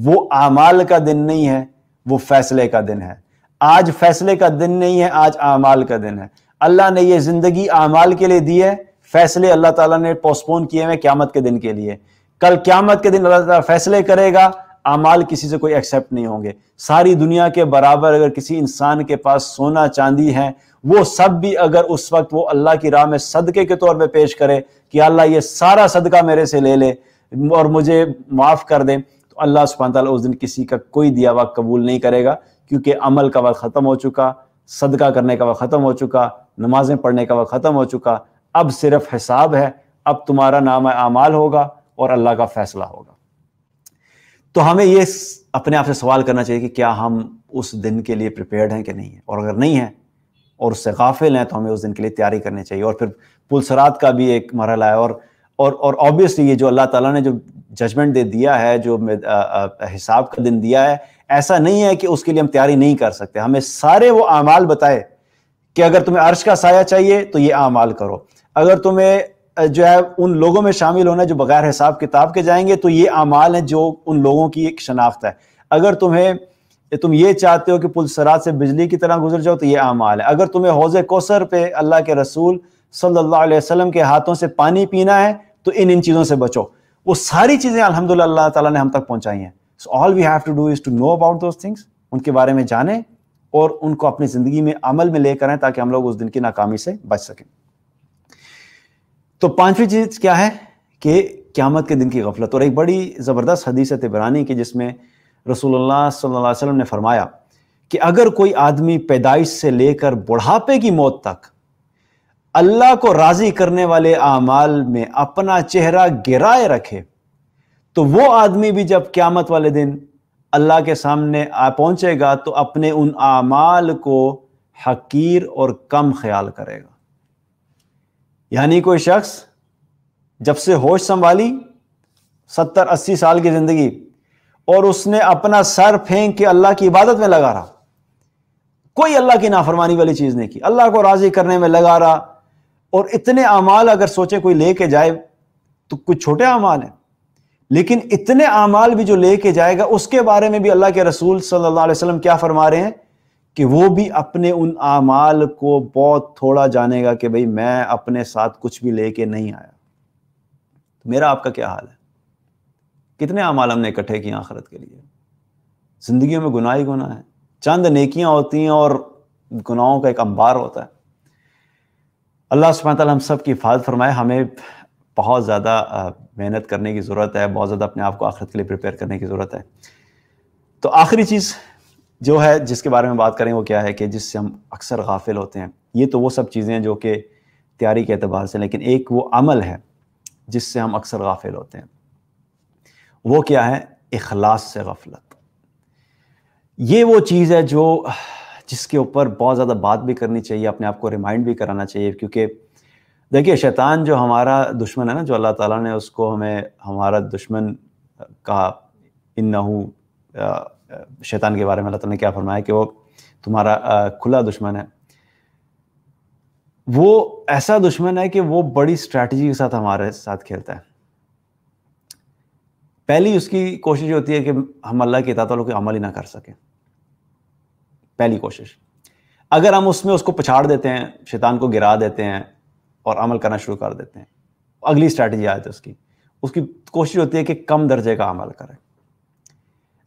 वो आमाल का दिन नहीं है वो फैसले का दिन है आज फैसले का दिन नहीं है आज आमाल का दिन है अल्लाह ने ये जिंदगी आमाल के लिए दी है फैसले अल्लाह ताला ने पोस्टपोन किए हुए क्यामत के दिन के लिए कल क्यामत के दिन अल्लाह ताला फैसले करेगा आमाल किसी से कोई एक्सेप्ट नहीं होंगे सारी दुनिया के बराबर अगर किसी इंसान के पास सोना चांदी है वो सब भी अगर उस वक्त वो अल्लाह की राह में सदके के तौर पर पेश करे कि अल्लाह ये सारा सदका मेरे से ले ले और मुझे माफ़ कर दे तो अल्लाह सुबह उस दिन किसी का कोई दिया हुआ कबूल नहीं करेगा क्योंकि अमल का वक्त ख़त्म हो चुका सदका करने का वक्त ख़त्म हो चुका नमाज़ें पढ़ने का वक्त ख़त्म हो चुका अब सिर्फ हिसाब है अब तुम्हारा नाम आमाल होगा और अल्लाह का फ़ैसला होगा तो हमें ये अपने आप से सवाल करना चाहिए कि क्या हम उस दिन के लिए प्रिपेयर्ड हैं कि नहीं है और अगर नहीं है और उससे गाफिल हैं तो हमें उस दिन के लिए तैयारी करनी चाहिए और फिर पुलसरात का भी एक मरहला है और और और ऑब्वियसली ये जो अल्लाह ताला ने जो जजमेंट दे दिया है जो हिसाब का दिन दिया है ऐसा नहीं है कि उसके लिए हम तैयारी नहीं कर सकते हमें सारे वो अमाल बताए कि अगर तुम्हें अर्श का साया चाहिए तो ये अमाल करो अगर तुम्हें जो है उन लोगों में शामिल होना जो बगैर हिसाब किताब के जाएंगे तो ये अमाल है जो उन लोगों की एक शनाख्त है अगर तुम्हें तुम ये चाहते हो कि पुल सरात से बिजली की तरह गुजर जाओ तो ये अमाल है अगर तुम्हें हौज कोसर पे अल्लाह के रसूल सल्लल्लाहु अलैहि वसल्लम के हाथों से पानी पीना है तो इन इन चीज़ों से बचो वो सारी चीज़ें अलहमदिल्ला ताला ने हम तक पहुँचाई हैं so all we have to do is to know about those things उनके बारे में जाने और उनको अपनी जिंदगी में अमल में लेकर आए ताकि हम लोग उस दिन की नाकामी से बच सकें तो पांचवी चीज क्या है कि क्यामत के दिन की गफलत और एक बड़ी ज़बरदस्त हदीस तिबरानी की जिसमें रसूलुल्लाह सल्लल्लाहु अलैहि वसल्लम ने फरमाया कि अगर कोई आदमी पैदाइश से लेकर बुढ़ापे की मौत तक अल्लाह को राज़ी करने वाले आमाल में अपना चेहरा गिराए रखे तो वो आदमी भी जब क्यामत वाले दिन अल्लाह के सामने आ पहुंचेगा तो अपने उन आमाल को हकीर और कम ख्याल करेगा यानी कोई शख्स जब से होश संभाली सत्तर अस्सी साल की जिंदगी और उसने अपना सर फेंक के अल्लाह की इबादत में लगा रहा कोई अल्लाह की नाफरमानी वाली चीज़ नहीं की अल्लाह को राजी करने में लगा रहा और इतने अमाल अगर सोचे कोई लेके जाए तो कुछ छोटे अमाल हैं लेकिन इतने अमाल भी जो लेके जाएगा उसके बारे में भी अल्लाह के रसूल सल्लल्लाहु अलैहि वसल्लम क्या फरमा रहे हैं कि वो भी अपने उन अमाल को बहुत थोड़ा जानेगा कि भाई मैं अपने साथ कुछ भी लेके नहीं आया तो मेरा आपका क्या हाल है कितने अमाल हमने इकट्ठे किए आखरत के लिए जिंदगी में गुनाह ही गुनाह है चंद नेकियां होती हैं और गुनाहों का एक अंबार होता है अल्लाह सुबह हम सब की हिफाजत फरमाए हमें बहुत ज़्यादा मेहनत करने की ज़रूरत है बहुत ज़्यादा अपने आप को आखिरत के लिए प्रिपेयर करने की ज़रूरत है तो आखिरी चीज़ जो है जिसके बारे में बात करें वो क्या है कि जिससे हम अक्सर गाफिल होते हैं ये तो वो सब चीज़ें जो कि तैयारी के अतबार से लेकिन एक वो अमल है जिससे हम अक्सर गाफिल होते हैं वो क्या है अखलास से गफलत ये वो चीज़ है जो जिसके ऊपर बहुत ज़्यादा बात भी करनी चाहिए अपने आप को रिमाइंड भी कराना चाहिए क्योंकि देखिए शैतान जो हमारा दुश्मन है ना जो अल्लाह ताला ने उसको हमें हमारा दुश्मन कहा इन शैतान के बारे में अल्लाह ताला ने क्या फरमाया कि वो तुम्हारा खुला दुश्मन है वो ऐसा दुश्मन है कि वो बड़ी स्ट्रैटेजी के साथ हमारे साथ खेलता है पहली उसकी कोशिश होती है कि हम अल्लाह के तातलों के अमल ही ना कर सकें पहली कोशिश अगर हम उसमें उसको पछाड़ देते हैं शैतान को गिरा देते हैं और अमल करना शुरू कर देते हैं अगली स्ट्रैटेजी आए है उसकी उसकी कोशिश होती है कि कम दर्जे का अमल करें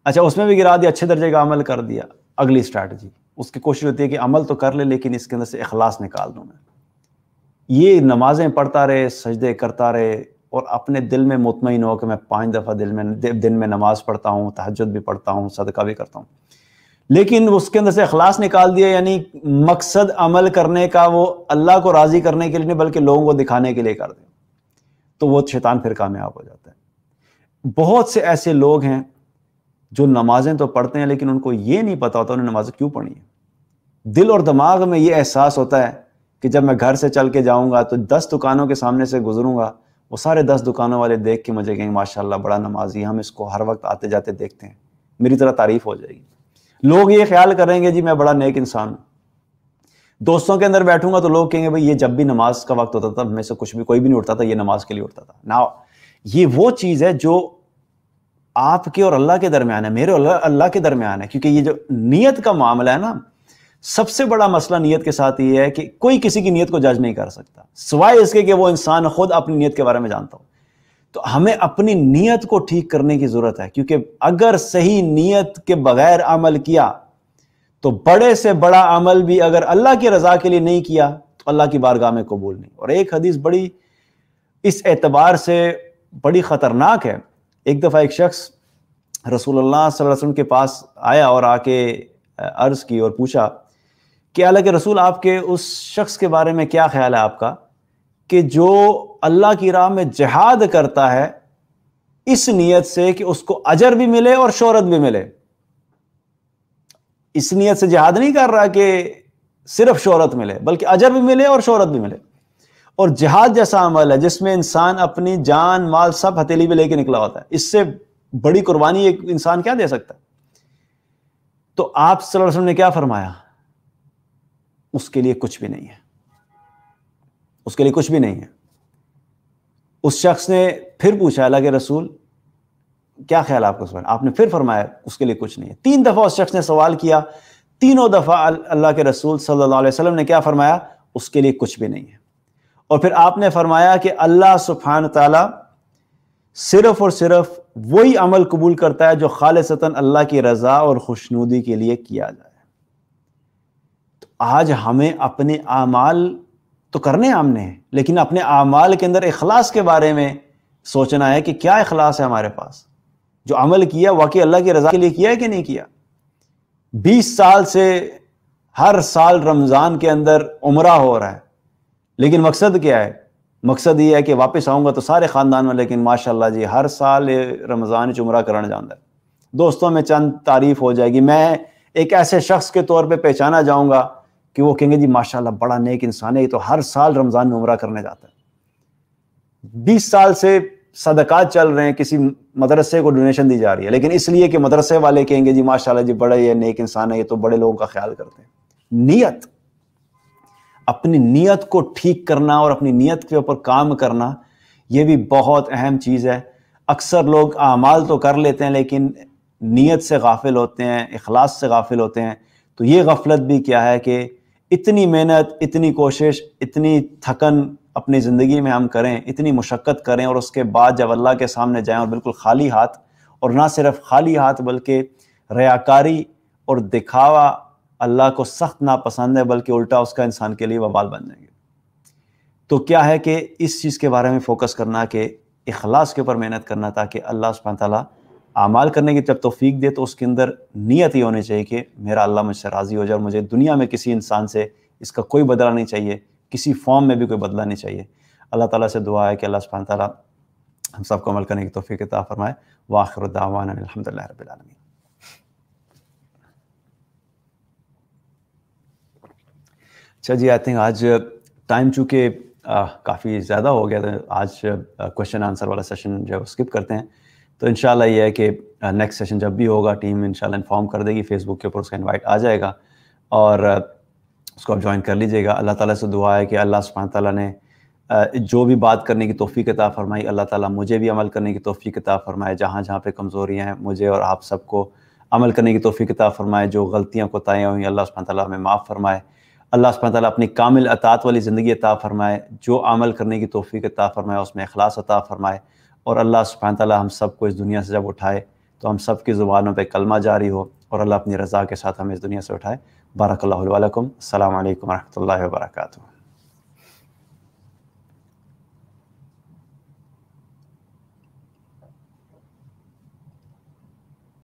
अच्छा उसमें भी गिरा दिया अच्छे दर्जे का अमल कर दिया अगली स्ट्रैटेजी उसकी कोशिश होती है कि अमल तो कर ले लेकिन इसके अंदर से अखलास निकाल दूँ मैं ये नमाजें पढ़ता रहे सजदे करता रहे और अपने दिल में मुतमिन हो कि मैं पाँच दफ़ा दिल में दिन में नमाज़ पढ़ता हूँ तहजद भी पढ़ता हूँ सदका भी करता हूँ लेकिन उसके अंदर से अखलास निकाल दिया यानी मकसद अमल करने का वो अल्लाह को राज़ी करने के लिए नहीं बल्कि लोगों को दिखाने के लिए कर दें तो वो शैतान फिर कामयाब हो जाता है बहुत से ऐसे लोग हैं जो नमाजें तो पढ़ते हैं लेकिन उनको ये नहीं पता होता उन्हें नमाजें क्यों पढ़ी हैं दिल और दिमाग में ये एहसास होता है कि जब मैं घर से चल के जाऊँगा तो दस दुकानों के सामने से गुजरूंगा वो सारे दस दुकानों वाले देख के मुझे कहेंगे माशाल्लाह बड़ा नमाजी हम इसको हर वक्त आते जाते देखते हैं मेरी तरह तारीफ हो जाएगी लोग ये ख्याल करेंगे जी मैं बड़ा नेक इंसान हूं दोस्तों के अंदर बैठूंगा तो लोग कहेंगे भाई ये जब भी नमाज का वक्त होता था मैं से कुछ भी कोई भी नहीं उठता था ये नमाज के लिए उठता था ना ये वो चीज़ है जो आपके और अल्लाह के दरमियान है मेरे और अल्लाह के दरमियान है क्योंकि ये जो नीयत का मामला है ना सबसे बड़ा मसला नीयत के साथ ये है कि कोई किसी की नीयत को जज नहीं कर सकता सिवाय इसके कि वो इंसान खुद अपनी नीयत के बारे में जानता हो तो हमें अपनी नीयत को ठीक करने की ज़रूरत है क्योंकि अगर सही नीयत के बगैर अमल किया तो बड़े से बड़ा अमल भी अगर अल्लाह की रजा के लिए नहीं किया तो अल्लाह की बारगाह में कबूल नहीं और एक हदीस बड़ी इस एतबार से बड़ी ख़तरनाक है एक दफ़ा एक शख्स रसूलुल्लाह सल्लल्लाहु अलैहि वसल्लम के पास आया और आके अर्ज़ की और पूछा कि अल्लाह के रसूल आपके उस शख्स के बारे में क्या ख्याल है आपका कि जो अल्लाह की राह में जहाद करता है इस नीयत से कि उसको अजर भी मिले और शोहरत भी मिले इस नीयत से जहाद नहीं कर रहा कि सिर्फ शोहरत मिले बल्कि अजर भी मिले और शोहरत भी मिले और जहाद जैसा अमल है जिसमें इंसान अपनी जान माल सब हथेली में लेके निकला होता है इससे बड़ी कुर्बानी एक इंसान क्या दे सकता है तो आप सल्लल्लाहु ने क्या फरमाया उसके लिए कुछ भी नहीं है उसके लिए कुछ भी नहीं है उस शख्स ने फिर पूछा अल्लाह के रसूल क्या ख्याल आपको सुन आपने फिर फरमाया उसके लिए कुछ नहीं है तीन दफ़ा उस शख्स ने सवाल किया तीनों दफ़ा अल्लाह के रसूल सल्लल्लाहु अलैहि वसल्लम ने क्या फरमाया उसके लिए कुछ भी नहीं है और फिर आपने फरमाया कि अल्लाह सुफान तला सिर्फ और सिर्फ वही अमल कबूल करता है जो खालसता अल्लाह की रज़ा और खुशनूदी के लिए किया जाए तो आज हमें अपने आमाल तो करने आमने लेकिन अपने अमाल के अंदर अखलास के बारे में सोचना है कि क्या अखलास है हमारे पास जो अमल किया वाकई अल्लाह की रजा के लिए किया है कि नहीं किया बीस साल से हर साल रमज़ान के अंदर उम्र हो रहा है लेकिन मकसद क्या है मकसद ये है कि वापस आऊंगा तो सारे ख़ानदान में लेकिन माशा जी हर साल रमज़ान उम्र करना जाना है दोस्तों में चंद तारीफ़ हो जाएगी मैं एक ऐसे शख्स के तौर पर पहचाना जाऊँगा कि वो कहेंगे जी माशाल्लाह बड़ा नेक इंसान है ये तो हर साल रमज़ान में उम्र करने जाता है बीस साल से सदकात चल रहे हैं किसी मदरसे को डोनेशन दी जा रही है लेकिन इसलिए कि मदरसे वाले कहेंगे जी माशाल्लाह जी बड़े ये नेक इंसान है ये तो बड़े लोगों का ख्याल करते हैं नीयत अपनी नीयत को ठीक करना और अपनी नीयत के ऊपर काम करना ये भी बहुत अहम चीज़ है अक्सर लोग अमाल तो कर लेते हैं लेकिन नीयत से गाफिल होते हैं अखलास से गाफिल होते हैं तो ये गफलत भी क्या है कि इतनी मेहनत इतनी कोशिश इतनी थकन अपनी ज़िंदगी में हम करें इतनी मुशक्क़त करें और उसके बाद जब अल्लाह के सामने जाएं और बिल्कुल खाली हाथ और ना सिर्फ खाली हाथ बल्कि रयाकारी और दिखावा अल्लाह को सख्त नापसंद है बल्कि उल्टा उसका इंसान के लिए वबाल बन जाएंगे तो क्या है कि इस चीज़ के बारे में फ़ोकस करना कि इखलास के ऊपर मेहनत करना ताकि अल्लाह सुबह तला अमाल करने की जब तोफीक दे तो उसके अंदर नीयत ही होनी चाहिए कि मेरा अल्लाह मुझसे राज़ी हो जाए और मुझे दुनिया में किसी इंसान से इसका कोई बदला नहीं चाहिए किसी फॉर्म में भी कोई बदला नहीं चाहिए अल्लाह ताला से दुआ है कि अल्लाह सुबहान ताला हम सबको अमल करने की तोफ़ी किता फरमाए वाखिर अलहमदिल्ला रबालमीन अच्छा जी आई थिंक आज टाइम चूँकि काफ़ी ज़्यादा हो गया था तो आज क्वेश्चन आंसर वाला सेशन जो है वो स्किप करते हैं तो इन ये है कि नेक्स्ट सेशन जब भी होगा टीम इन इन्फॉर्म कर देगी फेसबुक के ऊपर उसका इन्वाइट आ जाएगा और उसको आप ज्वाइन कर लीजिएगा अल्लाह ताला से दुआ है कि अल्लाह सुबह ताला ने जो भी बात करने की तोफ़ी कता फ़रमाई अल्लाह ताला मुझे भी अमल करने की तोफ़ी कता फ़रमाए जहाँ जहाँ पर कमज़ोरियाँ हैं मुझे और आप सबको अमल करने की तोफ़ी कता फ़रमाए जो गलतियाँ कोताहियाँ हुई अल्लाह सुबह ताली हमें माफ़ फ़रमाए अल्लाह सुबह ताली अपनी कामिल अतात वाली ज़िंदगी अता फ़रमाए जो अमल करने की तोफ़ी कता फ़रमाए उसमें अखलास अता फ़रमाए और अल्लाह सुबहान तला हम सब को इस दुनिया से जब उठाए तो हम सब की ज़ुबानों पर कलमा जारी हो और अल्लाह अपनी रज़ा के साथ हमें इस दुनिया से उठाए बारकल वालकम अल्लाम वरहमल वर्का